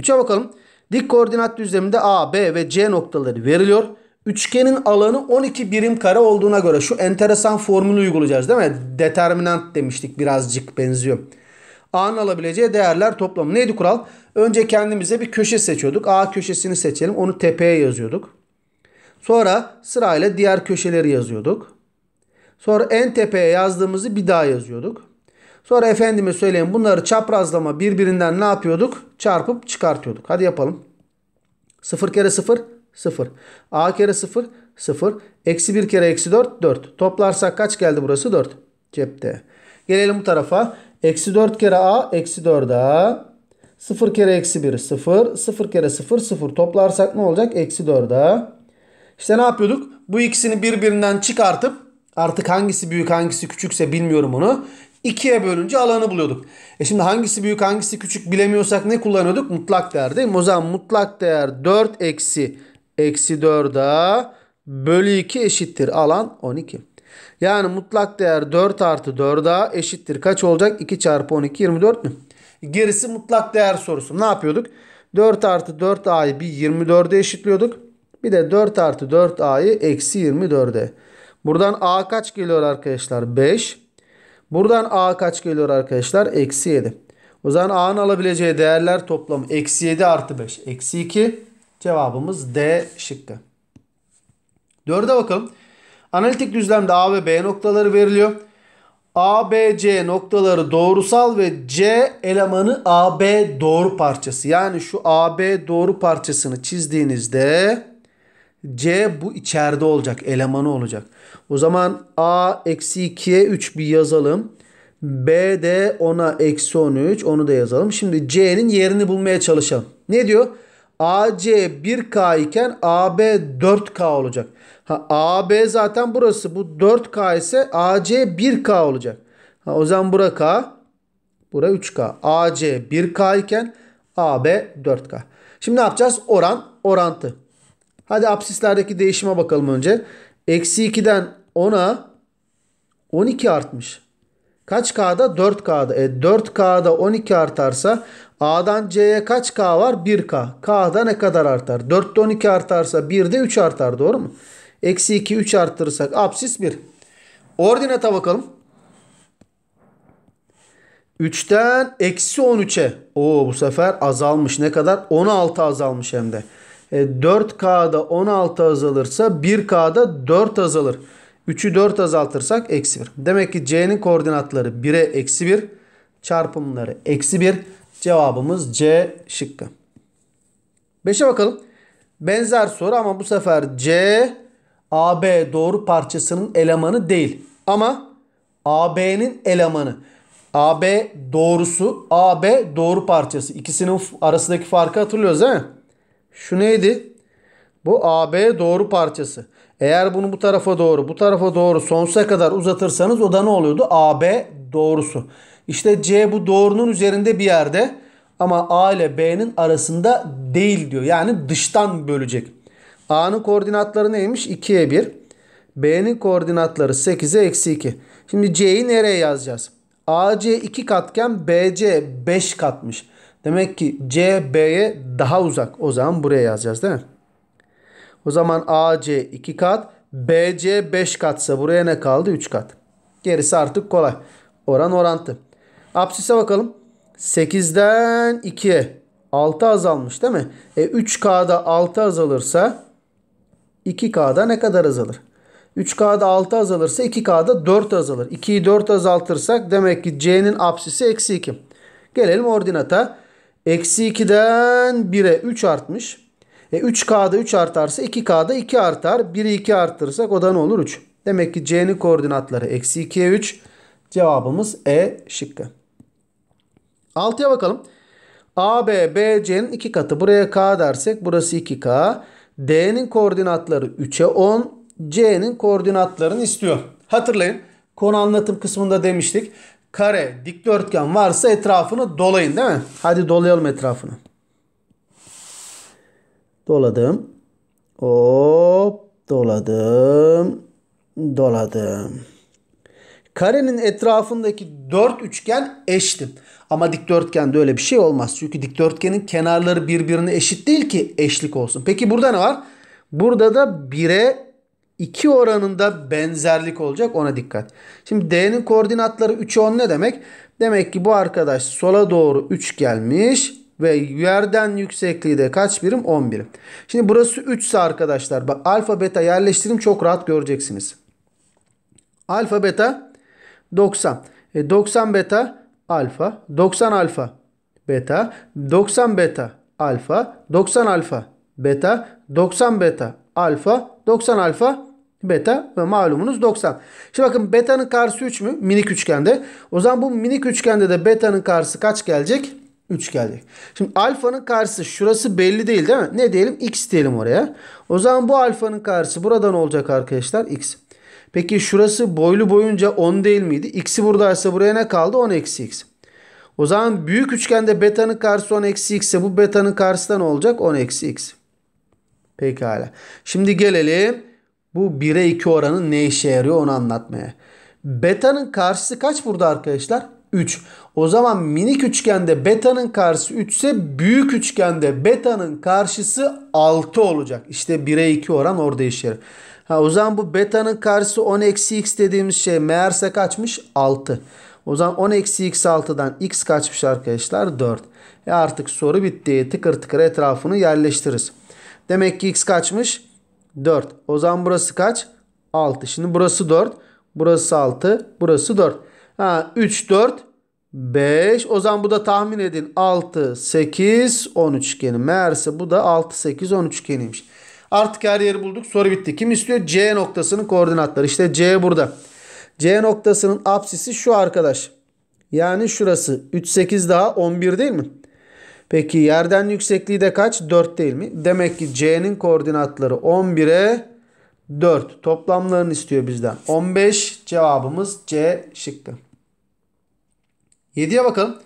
3'e bakalım. Dik koordinat düzleminde A, B ve C noktaları veriliyor. Üçgenin alanı 12 birim kare olduğuna göre şu enteresan formülü uygulayacağız değil mi? Determinant demiştik birazcık benziyor. A'nın alabileceği değerler toplamı. Neydi kural? Önce kendimize bir köşe seçiyorduk. A köşesini seçelim. Onu tepeye yazıyorduk. Sonra sırayla diğer köşeleri yazıyorduk. Sonra en tepeye yazdığımızı bir daha yazıyorduk. Sonra efendime söyleyeyim bunları çaprazlama birbirinden ne yapıyorduk? Çarpıp çıkartıyorduk. Hadi yapalım. 0 kere 0 0. A kere 0 0. Eksi 1 kere eksi 4 4. Toplarsak kaç geldi burası? 4. Cepte. Gelelim bu tarafa. Eksi 4 kere A eksi 4 A. 0 kere eksi 1 0. 0 kere 0 0. Toplarsak ne olacak? Eksi 4 A. İşte ne yapıyorduk? Bu ikisini birbirinden çıkartıp Artık hangisi büyük hangisi küçükse bilmiyorum onu. İkiye bölünce alanı buluyorduk. E şimdi hangisi büyük hangisi küçük bilemiyorsak ne kullanıyorduk? Mutlak değer değil mi? O zaman mutlak değer 4 eksi eksi 4'a bölü 2 eşittir alan 12. Yani mutlak değer 4 artı 4'a eşittir. Kaç olacak? 2 çarpı 12 24 mü? Gerisi mutlak değer sorusu. Ne yapıyorduk? 4 artı 4a'yı bir 24'e eşitliyorduk. Bir de 4 artı 4a'yı eksi 24'e. Buradan A kaç geliyor arkadaşlar? 5. Buradan A kaç geliyor arkadaşlar? Eksi 7. O zaman A'nın alabileceği değerler toplamı eksi 7 artı 5. Eksi 2 cevabımız D şıkkı. 4'e bakalım. Analitik düzlemde A ve B noktaları veriliyor. A, B, C noktaları doğrusal ve C elemanı AB doğru parçası. Yani şu AB doğru parçasını çizdiğinizde C bu içeride olacak. Elemanı olacak. O zaman A eksi 2'ye 3 bir yazalım. B de 10'a eksi 13. Onu da yazalım. Şimdi C'nin yerini bulmaya çalışalım. Ne diyor? AC 1K iken AB 4K olacak. Ha, AB zaten burası. Bu 4K ise AC 1K olacak. Ha, o zaman bura K. Bura 3K. AC 1K iken AB 4K. Şimdi ne yapacağız? Oran, orantı. Hadi apsislerdeki değişime bakalım önce. Eksi 2'den 10'a 12 artmış. Kaç K'da? 4K'da. E 4K'da 12 artarsa A'dan C'ye kaç K var? 1K. K'da ne kadar artar? 4'te 12 artarsa 1'de 3 artar doğru mu? Eksi 2 3 arttırırsak apsis 1. Ordinata bakalım. 3'ten eksi 13'e. Oo bu sefer azalmış. Ne kadar? 16 azalmış hem de. 4K'da e, 16 azalırsa 1K'da 4 azalır. 3'ü 4 azaltırsak eksi 1. Demek ki C'nin koordinatları 1'e eksi 1. Çarpımları eksi 1. Cevabımız C şıkkı. 5'e bakalım. Benzer soru ama bu sefer C AB doğru parçasının elemanı değil. Ama AB'nin elemanı. AB doğrusu, AB doğru parçası. İkisinin arasındaki farkı hatırlıyoruz değil mi? Şu neydi? Bu AB doğru parçası. Eğer bunu bu tarafa doğru, bu tarafa doğru sonsuza kadar uzatırsanız o da ne oluyordu? AB doğrusu. İşte C bu doğrunun üzerinde bir yerde ama A ile B'nin arasında değil diyor. Yani dıştan bölecek. A'nın koordinatları neymiş? 2'ye 1. B'nin koordinatları 8'e eksi 2. Şimdi C'yi nereye yazacağız? AC 2 katken BC 5 katmış. Demek ki C B'ye daha uzak. O zaman buraya yazacağız değil mi? O zaman A AC 2 kat, B BC 5 katsa buraya ne kaldı? 3 kat. Gerisi artık kolay. Oran orantı. Apsise bakalım. 8'den 2'ye 6 azalmış değil mi? E 3K'da 6 azalırsa 2K'da ne kadar azalır? 3K'da 6 azalırsa 2K'da 4 azalır. 2'yi 4 azaltırsak demek ki C'nin apsisi eksi 2. Gelelim ordinata. Eksi 2'den 1'e 3 artmış. E 3K'da 3 artarsa 2K'da 2 artar. 1'i 2 arttırırsak o da ne olur? 3. Demek ki C'nin koordinatları eksi 2'ye 3. Cevabımız E şıkkı. 6'ya bakalım. AB, BC'nin 2 katı. Buraya K dersek burası 2K. D'nin koordinatları 3'e 10. C'nin koordinatlarını istiyor. Hatırlayın. Konu anlatım kısmında demiştik kare, dikdörtgen varsa etrafını dolayın değil mi? Hadi dolayalım etrafını. Doladım. Hop doladım. Doladım. Karenin etrafındaki dört üçgen eşti. Ama dikdörtgende öyle bir şey olmaz. Çünkü dikdörtgenin kenarları birbirine eşit değil ki eşlik olsun. Peki burada ne var? Burada da 1'e 2 oranında benzerlik olacak ona dikkat. Şimdi D'nin koordinatları 3'e 10 ne demek? Demek ki bu arkadaş sola doğru 3 gelmiş ve yerden yüksekliği de kaç birim? 10 birim. Şimdi burası 3 ise arkadaşlar bak alfa beta yerleştirdim çok rahat göreceksiniz. Alfa beta 90. E 90 beta alfa. 90 alfa beta. 90 beta alfa. 90 alfa beta. 90 beta alfa, 90 alfa, beta ve malumunuz 90. Şimdi bakın beta'nın karşısı 3 mü? Minik üçgende. O zaman bu minik üçgende de beta'nın karşısı kaç gelecek? 3 gelecek. Şimdi alfanın karşısı şurası belli değil değil mi? Ne diyelim? X diyelim oraya. O zaman bu alfanın karşısı buradan olacak arkadaşlar? X. Peki şurası boylu boyunca 10 değil miydi? X'i buradaysa buraya ne kaldı? 10 eksi X. O zaman büyük üçgende beta'nın karşısı 10 eksi X ise bu beta'nın karşısı ne olacak? 10 eksi X. Pekala. Şimdi gelelim bu 1'e 2 oranın ne işe yarıyor onu anlatmaya. Beta'nın karşısı kaç burada arkadaşlar? 3. O zaman minik üçgende beta'nın karşısı 3 ise büyük üçgende beta'nın karşısı 6 olacak. İşte 1'e 2 oran orada işe yarıyor. Ha, o zaman bu beta'nın karşısı 10 eksi x dediğimiz şey meğerse kaçmış? 6. O zaman 10 eksi x 6'dan x kaçmış arkadaşlar? 4. E artık soru bitti. Tıkır tıkır etrafını yerleştiririz. Demek ki x kaçmış? 4. O zaman burası kaç? 6. Şimdi burası 4. Burası 6. Burası 4. Ha, 3, 4, 5. O zaman bu da tahmin edin. 6, 8, 10 üçgeni. Meğerse bu da 6, 8, 10 üçgeniymiş. Artık her yeri bulduk. Soru bitti. Kim istiyor? C noktasının koordinatları. İşte C burada. C noktasının apsisi şu arkadaş. Yani şurası. 3, 8 daha 11 değil mi? Peki yerden yüksekliği de kaç? 4 değil mi? Demek ki C'nin koordinatları 11'e 4. Toplamlarını istiyor bizden. 15 cevabımız C şıkkı. 7'ye bakalım.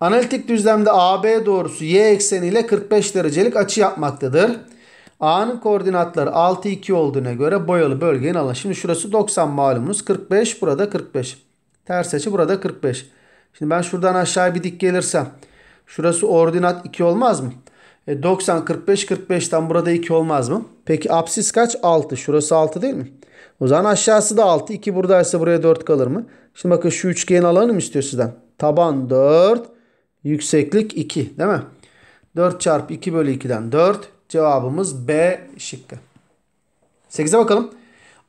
Analitik düzlemde AB doğrusu y ekseniyle 45 derecelik açı yapmaktadır. A'nın koordinatları 6 2 olduğuna göre boyalı bölgenin alanı. Şimdi şurası 90 malumunuz. 45 burada 45. Ters açı burada 45. Şimdi ben şuradan aşağı bir dik gelirsem Şurası ordinat 2 olmaz mı? E 90, 45, 45'ten burada 2 olmaz mı? Peki apsis kaç? 6. Şurası 6 değil mi? O zaman aşağısı da 6. 2 buradaysa buraya 4 kalır mı? Şimdi bakın şu üçgenin alanı mı istiyor sizden? Taban 4, yükseklik 2 değil mi? 4 çarpı 2 bölü 2'den 4. Cevabımız B şıkkı. 8'e bakalım.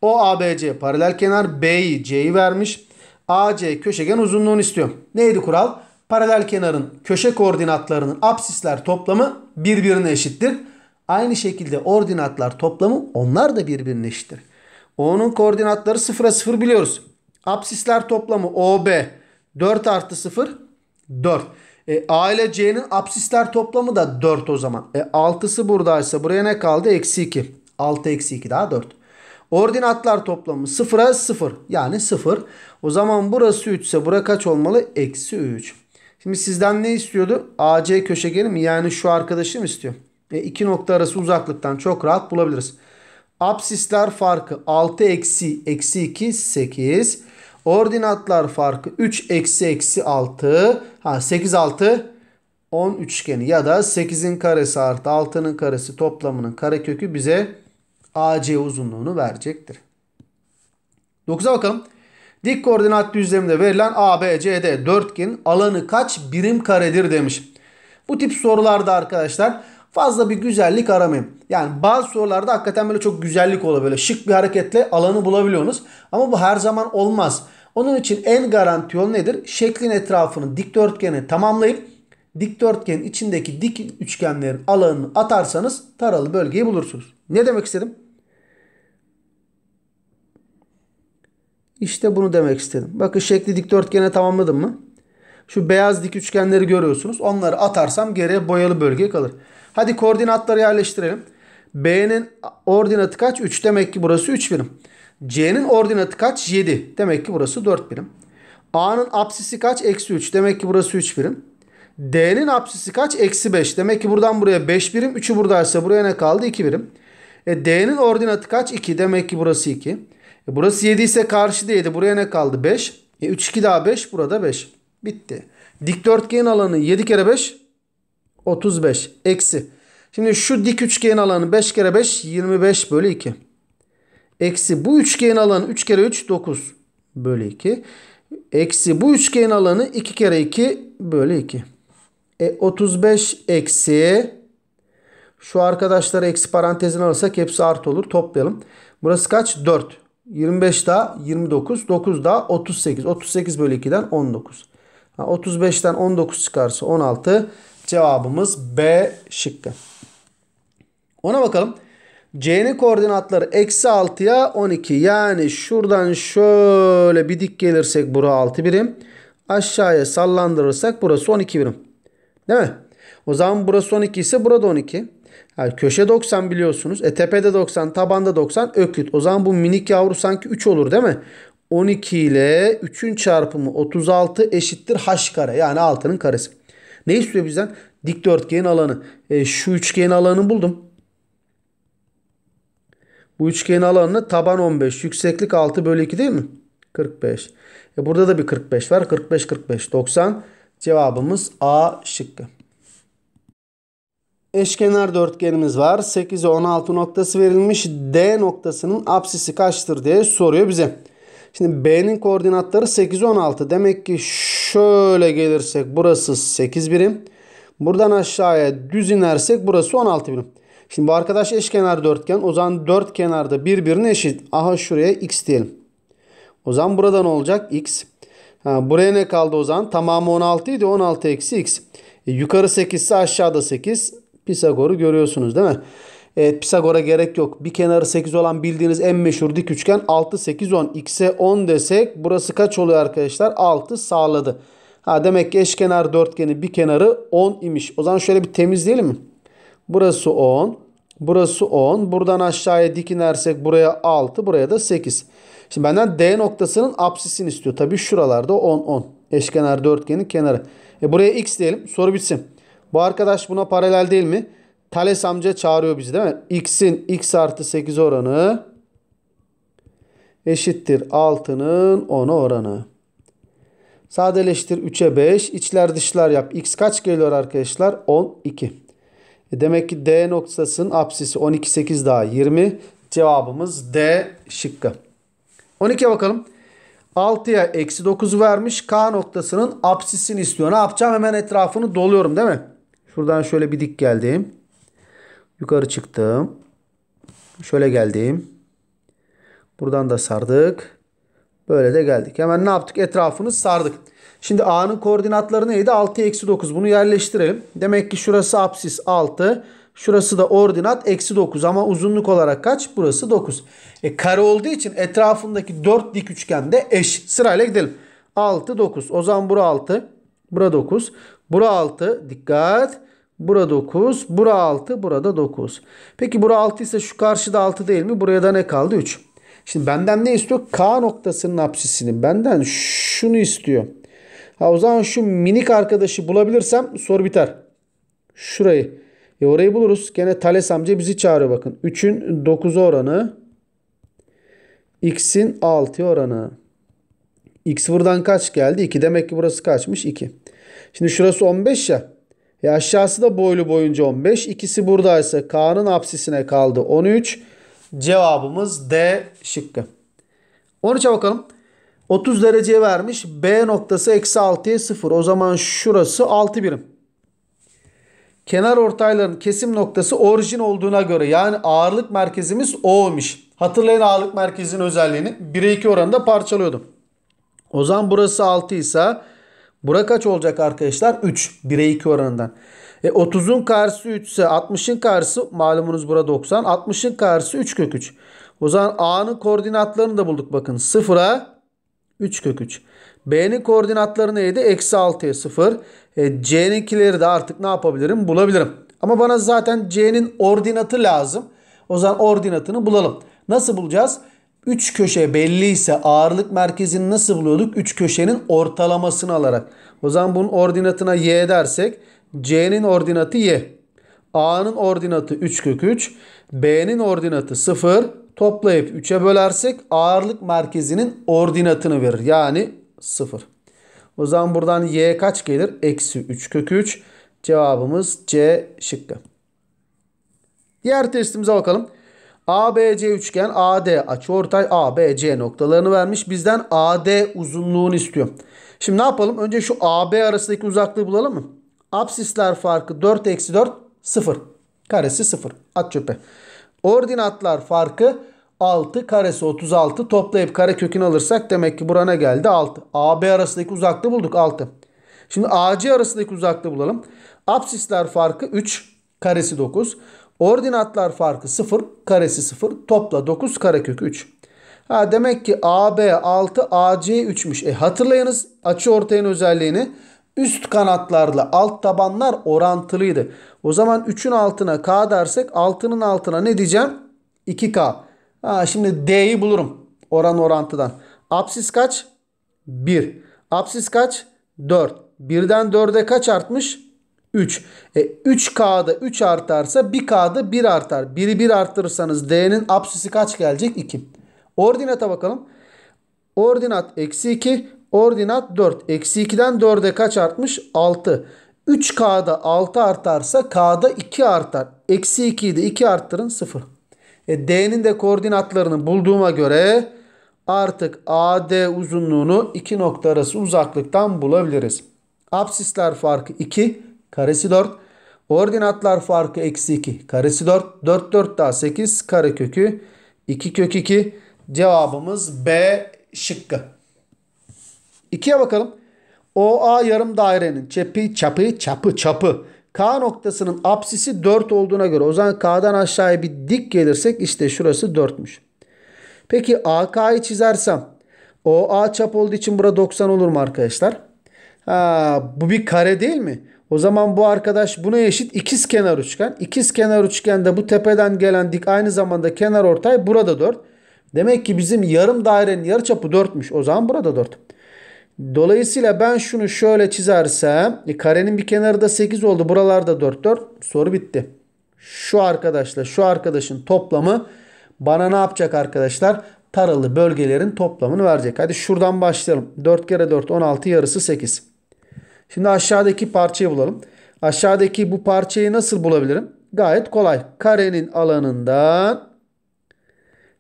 O ABC paralel kenar B'yi C'yi vermiş. AC köşegen uzunluğunu istiyor. Neydi kural? Kural paralel kenarın köşe koordinatlarının apsisler toplamı birbirine eşittir. Aynı şekilde ordinatlar toplamı onlar da birbirine eşittir. O'nun koordinatları 0'a 0 biliyoruz. Apsisler toplamı OB 4 artı 0 4. E, A ile C'nin apsisler toplamı da 4 o zaman. E, 6'sı buradaysa buraya ne kaldı? Eksi 2. 6 eksi 2 daha 4. Ordinatlar toplamı 0'a 0 yani 0. O zaman burası 3 ise bura kaç olmalı? Eksi 3. Şimdi sizden ne istiyordu? AC köşegeni mi? Yani şu arkadaşım istiyor. E, iki nokta arası uzaklıktan çok rahat bulabiliriz. Apsisler farkı 6 eksi eksi 2 8. Ordinatlar farkı 3 eksi eksi 6. Ha 8 6 10 üçgeni ya da 8'in karesi artı 6'nın karesi toplamının karekökü bize AC uzunluğunu verecektir. 9'a bakalım. Dik koordinat düzleminde verilen ABCD dörtgen alanı kaç birim karedir demiş. Bu tip sorularda arkadaşlar fazla bir güzellik aramayın. Yani bazı sorularda hakikaten böyle çok güzellik oluyor. Böyle şık bir hareketle alanı bulabiliyorsunuz. Ama bu her zaman olmaz. Onun için en garanti yol nedir? Şeklin etrafını dikdörtgeni tamamlayıp dikdörtgenin içindeki dik üçgenlerin alanını atarsanız taralı bölgeyi bulursunuz. Ne demek istedim? İşte bunu demek istedim. Bakın şekli dikdörtgene tamamladım mı? Şu beyaz dik üçgenleri görüyorsunuz. Onları atarsam geriye boyalı bölge kalır. Hadi koordinatları yerleştirelim. B'nin ordinatı kaç? 3 demek ki burası 3 birim. C'nin ordinatı kaç? 7. Demek ki burası 4 birim. A'nın apsisi kaç? Eksi 3. Demek ki burası 3 birim. D'nin apsisi kaç? Eksi 5. Demek ki buradan buraya 5 birim. 3'ü buradaysa buraya ne kaldı? 2 birim. E, D'nin ordinatı kaç? 2. Demek ki burası 2. E burası 7 ise karşı da 7. Buraya ne kaldı? 5. E 3 2 daha 5. Burada 5. Bitti. Dikdörtgen alanı 7 kere 5. 35. Eksi. Şimdi şu dik üçgen alanı 5 kere 5 25 bölü 2. Eksi bu üçgen alanı 3 kere 3 9 bölü 2. Eksi bu üçgen alanı 2 kere 2 bölü 2. E 35 eksi şu arkadaşları eksi parantezine alırsak hepsi artı olur. Toplayalım. Burası kaç? 4. 25 daha 29. 9 daha 38. 38 bölü 2'den 19. 35'ten 19 çıkarsa 16. Cevabımız B şıkkı. Ona bakalım. C'nin koordinatları eksi 6'ya 12. Yani şuradan şöyle bir dik gelirsek burası 6 birim. Aşağıya sallandırırsak burası 12 birim. Değil mi? O zaman burası 12 ise burada 12. Yani köşe 90 biliyorsunuz. E tepede 90, tabanda 90 öküt. O zaman bu minik yavru sanki 3 olur değil mi? 12 ile 3'ün çarpımı 36 eşittir h kare. Yani altının karesi. Ne istiyor bizden? Dikdörtgenin alanı. E, şu üçgen alanını buldum. Bu üçgen alanını taban 15. Yükseklik 6 bölü 2 değil mi? 45. E burada da bir 45 var. 45 45 90. Cevabımız A şıkkı eşkenar dörtgenimiz var. 8'e 16 noktası verilmiş. D noktasının apsisi kaçtır diye soruyor bize. Şimdi B'nin koordinatları 8 16. Demek ki şöyle gelirsek burası 8 birim. Buradan aşağıya düz inersek burası 16 birim. Şimdi bu arkadaş eşkenar dörtgen. O zaman dört kenarda birbirine eşit. Aha şuraya x diyelim. O zaman buradan olacak x. Ha, buraya ne kaldı o zaman? Tamamı 16 idi. 16 eksi x. E, yukarı 8 ise aşağıda 8. Pisagor'u görüyorsunuz değil mi? Evet Pisagor'a gerek yok. Bir kenarı 8 olan bildiğiniz en meşhur dik üçgen 6, 8, 10. X'e 10 desek burası kaç oluyor arkadaşlar? 6 sağladı. Ha demek ki eşkenar dörtgenin bir kenarı 10 imiş. O zaman şöyle bir temizleyelim mi? Burası 10. Burası 10. Buradan aşağıya dik inersek buraya 6. Buraya da 8. Şimdi benden D noktasının apsisini istiyor. Tabii şuralarda 10, 10. Eşkenar dörtgenin kenarı. E buraya X diyelim. Soru bitsin. Bu arkadaş buna paralel değil mi? Thales amca çağırıyor bizi değil mi? X'in X artı 8 oranı eşittir 6'nın 10'a oranı. Sadeleştir 3'e 5. İçler dışlar yap. X kaç geliyor arkadaşlar? 12. E demek ki D noktasının apsisi 12 8 daha 20. Cevabımız D şıkkı. 12'ye bakalım. 6'ya eksi 9 vermiş. K noktasının apsisini istiyor. Ne yapacağım? Hemen etrafını doluyorum değil mi? Şuradan şöyle bir dik geldim. Yukarı çıktım. Şöyle geldim. Buradan da sardık. Böyle de geldik. Hemen ne yaptık? Etrafını sardık. Şimdi A'nın koordinatları neydi? 6 eksi 9. Bunu yerleştirelim. Demek ki şurası apsis 6. Şurası da ordinat eksi 9. Ama uzunluk olarak kaç? Burası 9. E, kare olduğu için etrafındaki 4 dik üçgen de eş. Sırayla gidelim. 6, 9. O zaman bura 6. Bura 9. Bura 6. Dikkat. Bura 9. Bura 6. Burada 9. Peki bura 6 ise şu karşıda 6 değil mi? Buraya da ne kaldı? 3. Şimdi benden ne istiyor? K noktasının apsisini. Benden şunu istiyor. Ha o zaman şu minik arkadaşı bulabilirsem soru biter. Şurayı. E orayı buluruz. Gene Thales amca bizi çağırıyor bakın. 3'ün 9'u oranı. X'in 6 oranı. X buradan kaç geldi? 2. Demek ki burası kaçmış? 2. Şimdi şurası 15 ya. E aşağısı da boylu boyunca 15. İkisi buradaysa K'nın apsisine kaldı 13. Cevabımız D şıkkı. 13'e bakalım. 30 dereceye vermiş. B noktası eksi 6'ya 0. O zaman şurası 6 birim. Kenar ortayların kesim noktası orijin olduğuna göre yani ağırlık merkezimiz O'ymuş. Hatırlayın ağırlık merkezinin özelliğini. 1'e 2 oranında parçalıyordum. O zaman burası 6 ise Bura kaç olacak arkadaşlar? 3. 1'e 2 oranından. E 30'un karşısı 3 ise 60'ın karşısı malumunuz bura 90. 60'ın karşısı 3 kök 3. O zaman A'nın koordinatlarını da bulduk bakın. 0'a 3 kök 3. B'nin koordinatları neydi? Eksi 6'ya 0. E, C'ninkileri de artık ne yapabilirim? Bulabilirim. Ama bana zaten C'nin ordinatı lazım. O zaman ordinatını bulalım. Nasıl bulacağız? 3 köşe belliyse ağırlık merkezini nasıl buluyorduk? 3 köşenin ortalamasını alarak. O zaman bunun ordinatına y dersek c'nin ordinatı y. A'nın ordinatı 3 kök 3. B'nin ordinatı 0. Toplayıp 3'e bölersek ağırlık merkezinin ordinatını verir. Yani 0. O zaman buradan y kaç gelir? Eksi 3 kök 3. Cevabımız C şıkkı. Diğer testimize bakalım. ABC üçgen AD açıortay ABC noktalarını vermiş. Bizden AD uzunluğunu istiyor. Şimdi ne yapalım? Önce şu AB arasındaki uzaklığı bulalım mı? Apsisler farkı 4 eksi 4 0. Karesi 0. At çöpe. Ordinatlar farkı 6 karesi 36 toplayıp kare kökünü alırsak demek ki burana geldi 6. AB arasındaki uzaklığı bulduk 6. Şimdi AC arasındaki uzaklığı bulalım. Apsisler farkı 3 karesi 9. Ordinatlar farkı 0, karesi 0. Topla 9 karekök 3. Ha demek ki AB 6, AC 3'müş. E hatırlayınız açı ortayın özelliğini. Üst kanatlarla alt tabanlar orantılıydı. O zaman 3'ün altına K dersek 6'nın altına ne diyeceğim? 2K. Ha şimdi D'yi bulurum oran orantıdan. Apsis kaç? 1. Apsis kaç? 4. 1'den 4'e kaç artmış? 3. E, 3K'da 3 artarsa 1K'da 1 artar. 1'i 1 arttırırsanız D'nin apsisi kaç gelecek? 2. Ordinata bakalım. Ordinat eksi 2. Ordinat 4. Eksi 2'den 4'e kaç artmış? 6. 3K'da 6 artarsa K'da 2 artar. Eksi 2'yi de 2 arttırın 0. E, D'nin de koordinatlarını bulduğuma göre artık AD uzunluğunu iki nokta arası uzaklıktan bulabiliriz. Apsisler farkı 2 karesi 4. Ordinatlar farkı eksi 2 karesi 4. 4 4 daha 8 kare kökü 2 kök 2. Cevabımız B şıkkı. 2'ye bakalım. OA yarım dairenin çapı çapı çapı çapı. K noktasının apsisi 4 olduğuna göre o zaman K'dan aşağıya bir dik gelirsek işte şurası 4'müş. Peki AK'yı çizersem OA çap olduğu için burada 90 olur mu arkadaşlar? Ha, bu bir kare değil mi? O zaman bu arkadaş buna eşit ikiz kenar üçgen. İkiz kenar üçgende bu tepeden gelen dik aynı zamanda kenar ortay burada 4. Demek ki bizim yarım dairenin yarıçapı 4'müş. O zaman burada 4. Dolayısıyla ben şunu şöyle çizersem e, karenin bir kenarı da 8 oldu. Buralarda 4 4. Soru bitti. Şu arkadaşla şu arkadaşın toplamı bana ne yapacak arkadaşlar? Taralı bölgelerin toplamını verecek. Hadi şuradan başlayalım. 4 kere 4 16 yarısı 8. Şimdi aşağıdaki parçayı bulalım. Aşağıdaki bu parçayı nasıl bulabilirim? Gayet kolay. Karenin alanından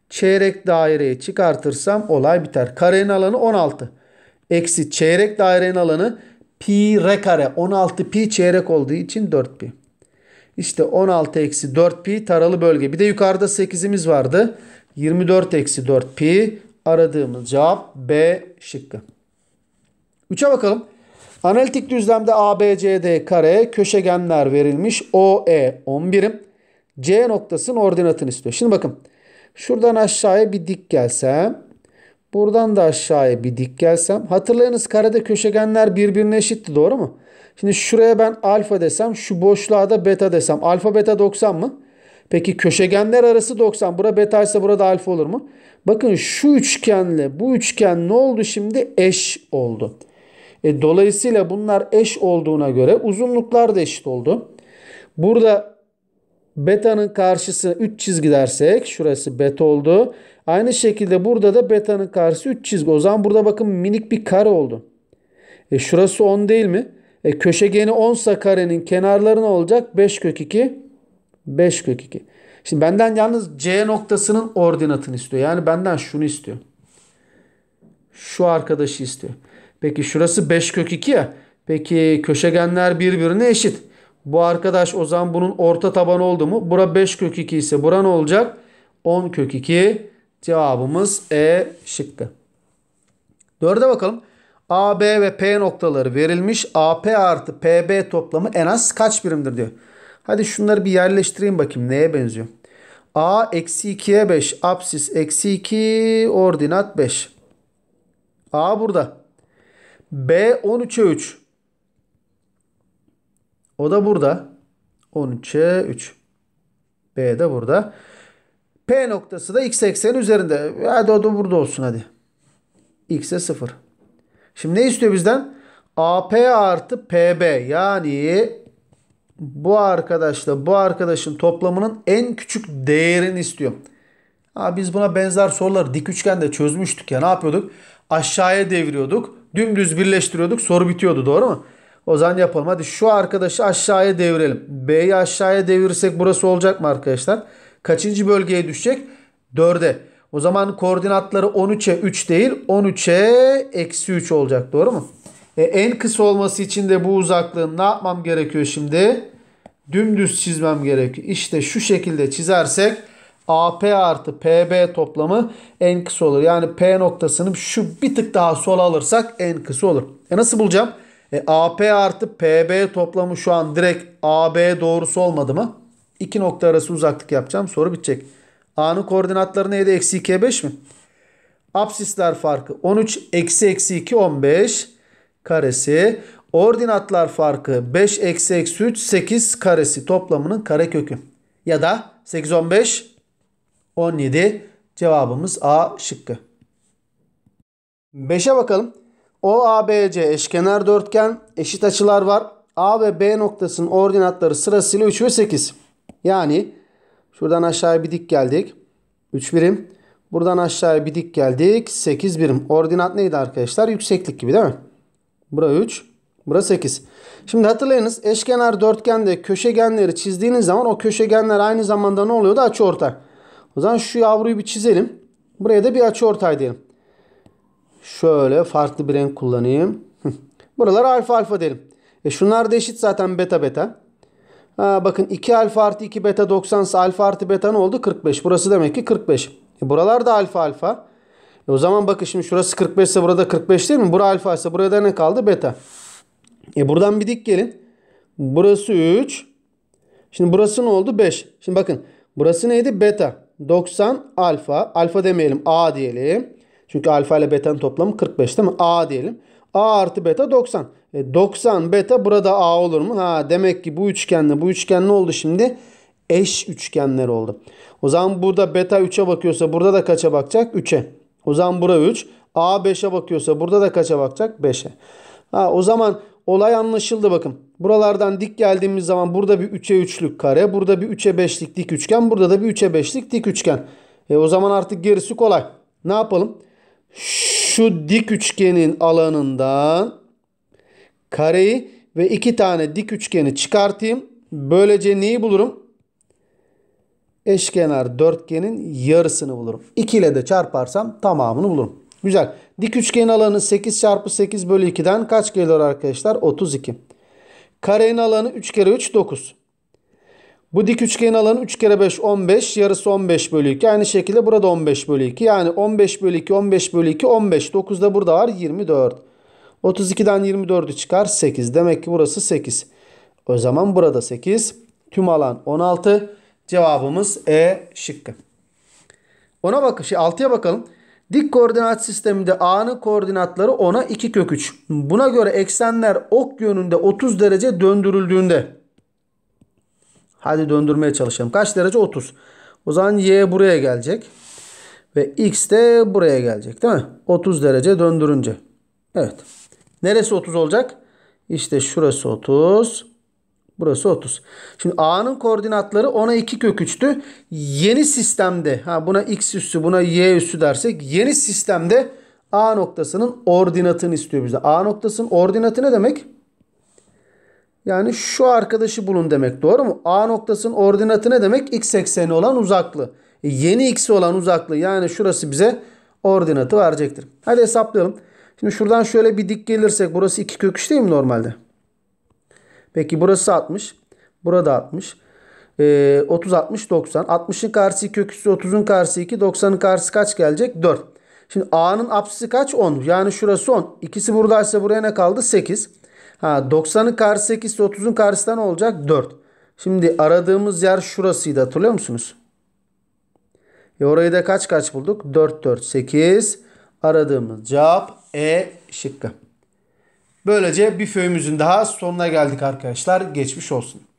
çeyrek daireye çıkartırsam olay biter. Karenin alanı 16. Eksi çeyrek dairenin alanı pi r kare. 16 pi çeyrek olduğu için 4 pi. İşte 16 eksi 4 pi taralı bölge. Bir de yukarıda 8'imiz vardı. 24 eksi 4 pi aradığımız cevap B şıkkı. 3'e bakalım. Analitik düzlemde ABCD kare köşegenler verilmiş. OE 10 birim. C noktasının ordinatını istiyor. Şimdi bakın. Şuradan aşağıya bir dik gelsem. Buradan da aşağıya bir dik gelsem. Hatırlayınız karede köşegenler birbirine eşitti doğru mu? Şimdi şuraya ben alfa desem. Şu boşluğa da beta desem. Alfa beta 90 mı? Peki köşegenler arası 90. Bura beta ise burada alfa olur mu? Bakın şu üçgenle bu üçgen ne oldu şimdi? Eş oldu. E, dolayısıyla bunlar eş olduğuna göre uzunluklar da eşit oldu. Burada beta'nın karşısı 3 çizgi dersek şurası beta oldu. Aynı şekilde burada da beta'nın karşısı 3 çizgi. O zaman burada bakın minik bir kare oldu. E, şurası 10 değil mi? E, köşegeni 10 sa karenin kenarları ne olacak? 5 kök 2. 5 kök 2. Şimdi benden yalnız C noktasının ordinatını istiyor. Yani benden şunu istiyor. Şu arkadaşı istiyor. Peki şurası 5 kök 2 ya. Peki köşegenler birbirine eşit. Bu arkadaş o zaman bunun orta tabanı oldu mu? Bura 5 kök 2 ise bura ne olacak? 10 kök 2 cevabımız E şıkkı. Dörde bakalım. A, B ve P noktaları verilmiş. AP artı PB toplamı en az kaç birimdir diyor. Hadi şunları bir yerleştireyim bakayım neye benziyor. A eksi 2'ye 5. Apsis eksi 2 ordinat 5. A burada. B 13'e 3. O da burada. 13'e 3. B de burada. P noktası da x eksen üzerinde. Hadi o da burada olsun hadi. X'e 0. Şimdi ne istiyor bizden? AP artı PB. Yani bu arkadaşla bu arkadaşın toplamının en küçük değerini istiyor. Ha, biz buna benzer soruları dik üçgende çözmüştük ya ne yapıyorduk? aşağıya deviriyorduk. Dümdüz birleştiriyorduk. Soru bitiyordu doğru mu? O zaman yapalım. Hadi şu arkadaşı aşağıya devirelim. B'yi aşağıya devirirsek burası olacak mı arkadaşlar? Kaçıncı bölgeye düşecek? 4'e. O zaman koordinatları 13'e 3 değil 13'e eksi 3 olacak doğru mu? E, en kısa olması için de bu uzaklığın ne yapmam gerekiyor şimdi? Dümdüz çizmem gerekiyor. İşte şu şekilde çizersek AP artı PB toplamı en kısa olur. Yani P noktasını şu bir tık daha sola alırsak en kısa olur. E nasıl bulacağım? E, AP artı PB toplamı şu an direkt AB doğrusu olmadı mı? İki nokta arası uzaklık yapacağım. Soru bitecek. A'nın koordinatları neydi? Eksi 2'ye 5 mi? Apsisler farkı 13 eksi eksi 2 15 karesi. Ordinatlar farkı 5 eksi eksi 3 8 karesi toplamının karekökü. Ya da 8 15 17 cevabımız A şıkkı. 5'e bakalım. OABC eşkenar dörtgen eşit açılar var. A ve B noktasının ordinatları sırasıyla 3 ve 8. Yani şuradan aşağıya bir dik geldik. 3 birim. Buradan aşağıya bir dik geldik. 8 birim. Ordinat neydi arkadaşlar? Yükseklik gibi değil mi? Bura 3. Bura 8. Şimdi hatırlayınız eşkenar dörtgende köşegenleri çizdiğiniz zaman o köşegenler aynı zamanda ne oluyordu? Açı ortak. O zaman şu yavruyu bir çizelim. Buraya da bir açı ortay diyelim. Şöyle farklı bir renk kullanayım. Buralar alfa alfa diyelim. E şunlar da eşit zaten beta beta. Ha, bakın 2 alfa artı 2 beta 90 ise alfa artı beta ne oldu? 45. Burası demek ki 45. E buralar da alfa alfa. E o zaman bakın şimdi şurası 45 ise burada 45 değil mi? Bura alfa ise burada ne kaldı? Beta. E buradan bir dik gelin. Burası 3. Şimdi burası ne oldu? 5. Şimdi bakın burası neydi? Beta. 90 alfa. Alfa demeyelim A diyelim. Çünkü alfa ile beta'nın toplamı 45 değil mi? A diyelim. A artı beta 90. E 90 beta burada A olur mu? Ha demek ki bu üçgenle bu üçgen ne oldu şimdi? Eş üçgenler oldu. O zaman burada beta 3'e bakıyorsa burada da kaça bakacak? 3'e. O zaman bura 3. A 5'e bakıyorsa burada da kaça bakacak? 5'e. Ha, o zaman Olay anlaşıldı bakın. Buralardan dik geldiğimiz zaman burada bir 3'e 3'lük kare. Burada bir 3'e 5'lik dik üçgen. Burada da bir 3'e 5'lik dik üçgen. E, o zaman artık gerisi kolay. Ne yapalım? Şu dik üçgenin alanından kareyi ve iki tane dik üçgeni çıkartayım. Böylece neyi bulurum? Eşkenar dörtgenin yarısını bulurum. 2 ile de çarparsam tamamını bulurum. Güzel. Dik üçgen alanı 8 çarpı 8 bölü 2'den kaç geliyor arkadaşlar? 32. Karenin alanı 3 kere 3 9. Bu dik üçgen alanı 3 kere 5 15. Yarısı 15 bölü 2. Aynı şekilde burada 15 bölü 2. Yani 15 bölü 2 15 bölü 2 15. 9 da burada var 24. 32'den 24'ü çıkar 8. Demek ki burası 8. O zaman burada 8. Tüm alan 16. Cevabımız E şıkkı. Ona bak, şey 6'ya bakalım. Dik koordinat sisteminde A'nın koordinatları ona 2 kök 3. Buna göre eksenler ok yönünde 30 derece döndürüldüğünde hadi döndürmeye çalışalım. Kaç derece? 30. O zaman Y buraya gelecek. Ve X de buraya gelecek değil mi? 30 derece döndürünce. Evet. Neresi 30 olacak? İşte şurası 30. Burası 30. Şimdi A'nın koordinatları 10'a 2 kök 3'tü. Yeni sistemde ha buna x üssü buna y üssü dersek yeni sistemde A noktasının ordinatını istiyor bizde. A noktasının ordinatı ne demek? Yani şu arkadaşı bulun demek doğru mu? A noktasının ordinatı ne demek? X ekseni olan uzaklığı. E yeni x'i olan uzaklığı yani şurası bize ordinatı verecektir. Hadi hesaplayalım. Şimdi şuradan şöyle bir dik gelirsek burası 2 kök 3 değil mi normalde? Peki burası 60. Burada 60. Ee, 30, 60, 90. 60'ın karşısı 2 köküsü 30'un karşısı 2. 90'ın karşısı kaç gelecek? 4. Şimdi A'nın apsisi kaç? 10. Yani şurası 10. İkisi buradaysa buraya ne kaldı? 8. Ha, 90'ın karşısı 8 ise 30'un karşısı ne olacak? 4. Şimdi aradığımız yer şurasıydı hatırlıyor musunuz? E orayı da kaç kaç bulduk? 4, 4, 8. Aradığımız cevap E şıkkı. Böylece bir föyümüzün daha sonuna geldik arkadaşlar. Geçmiş olsun.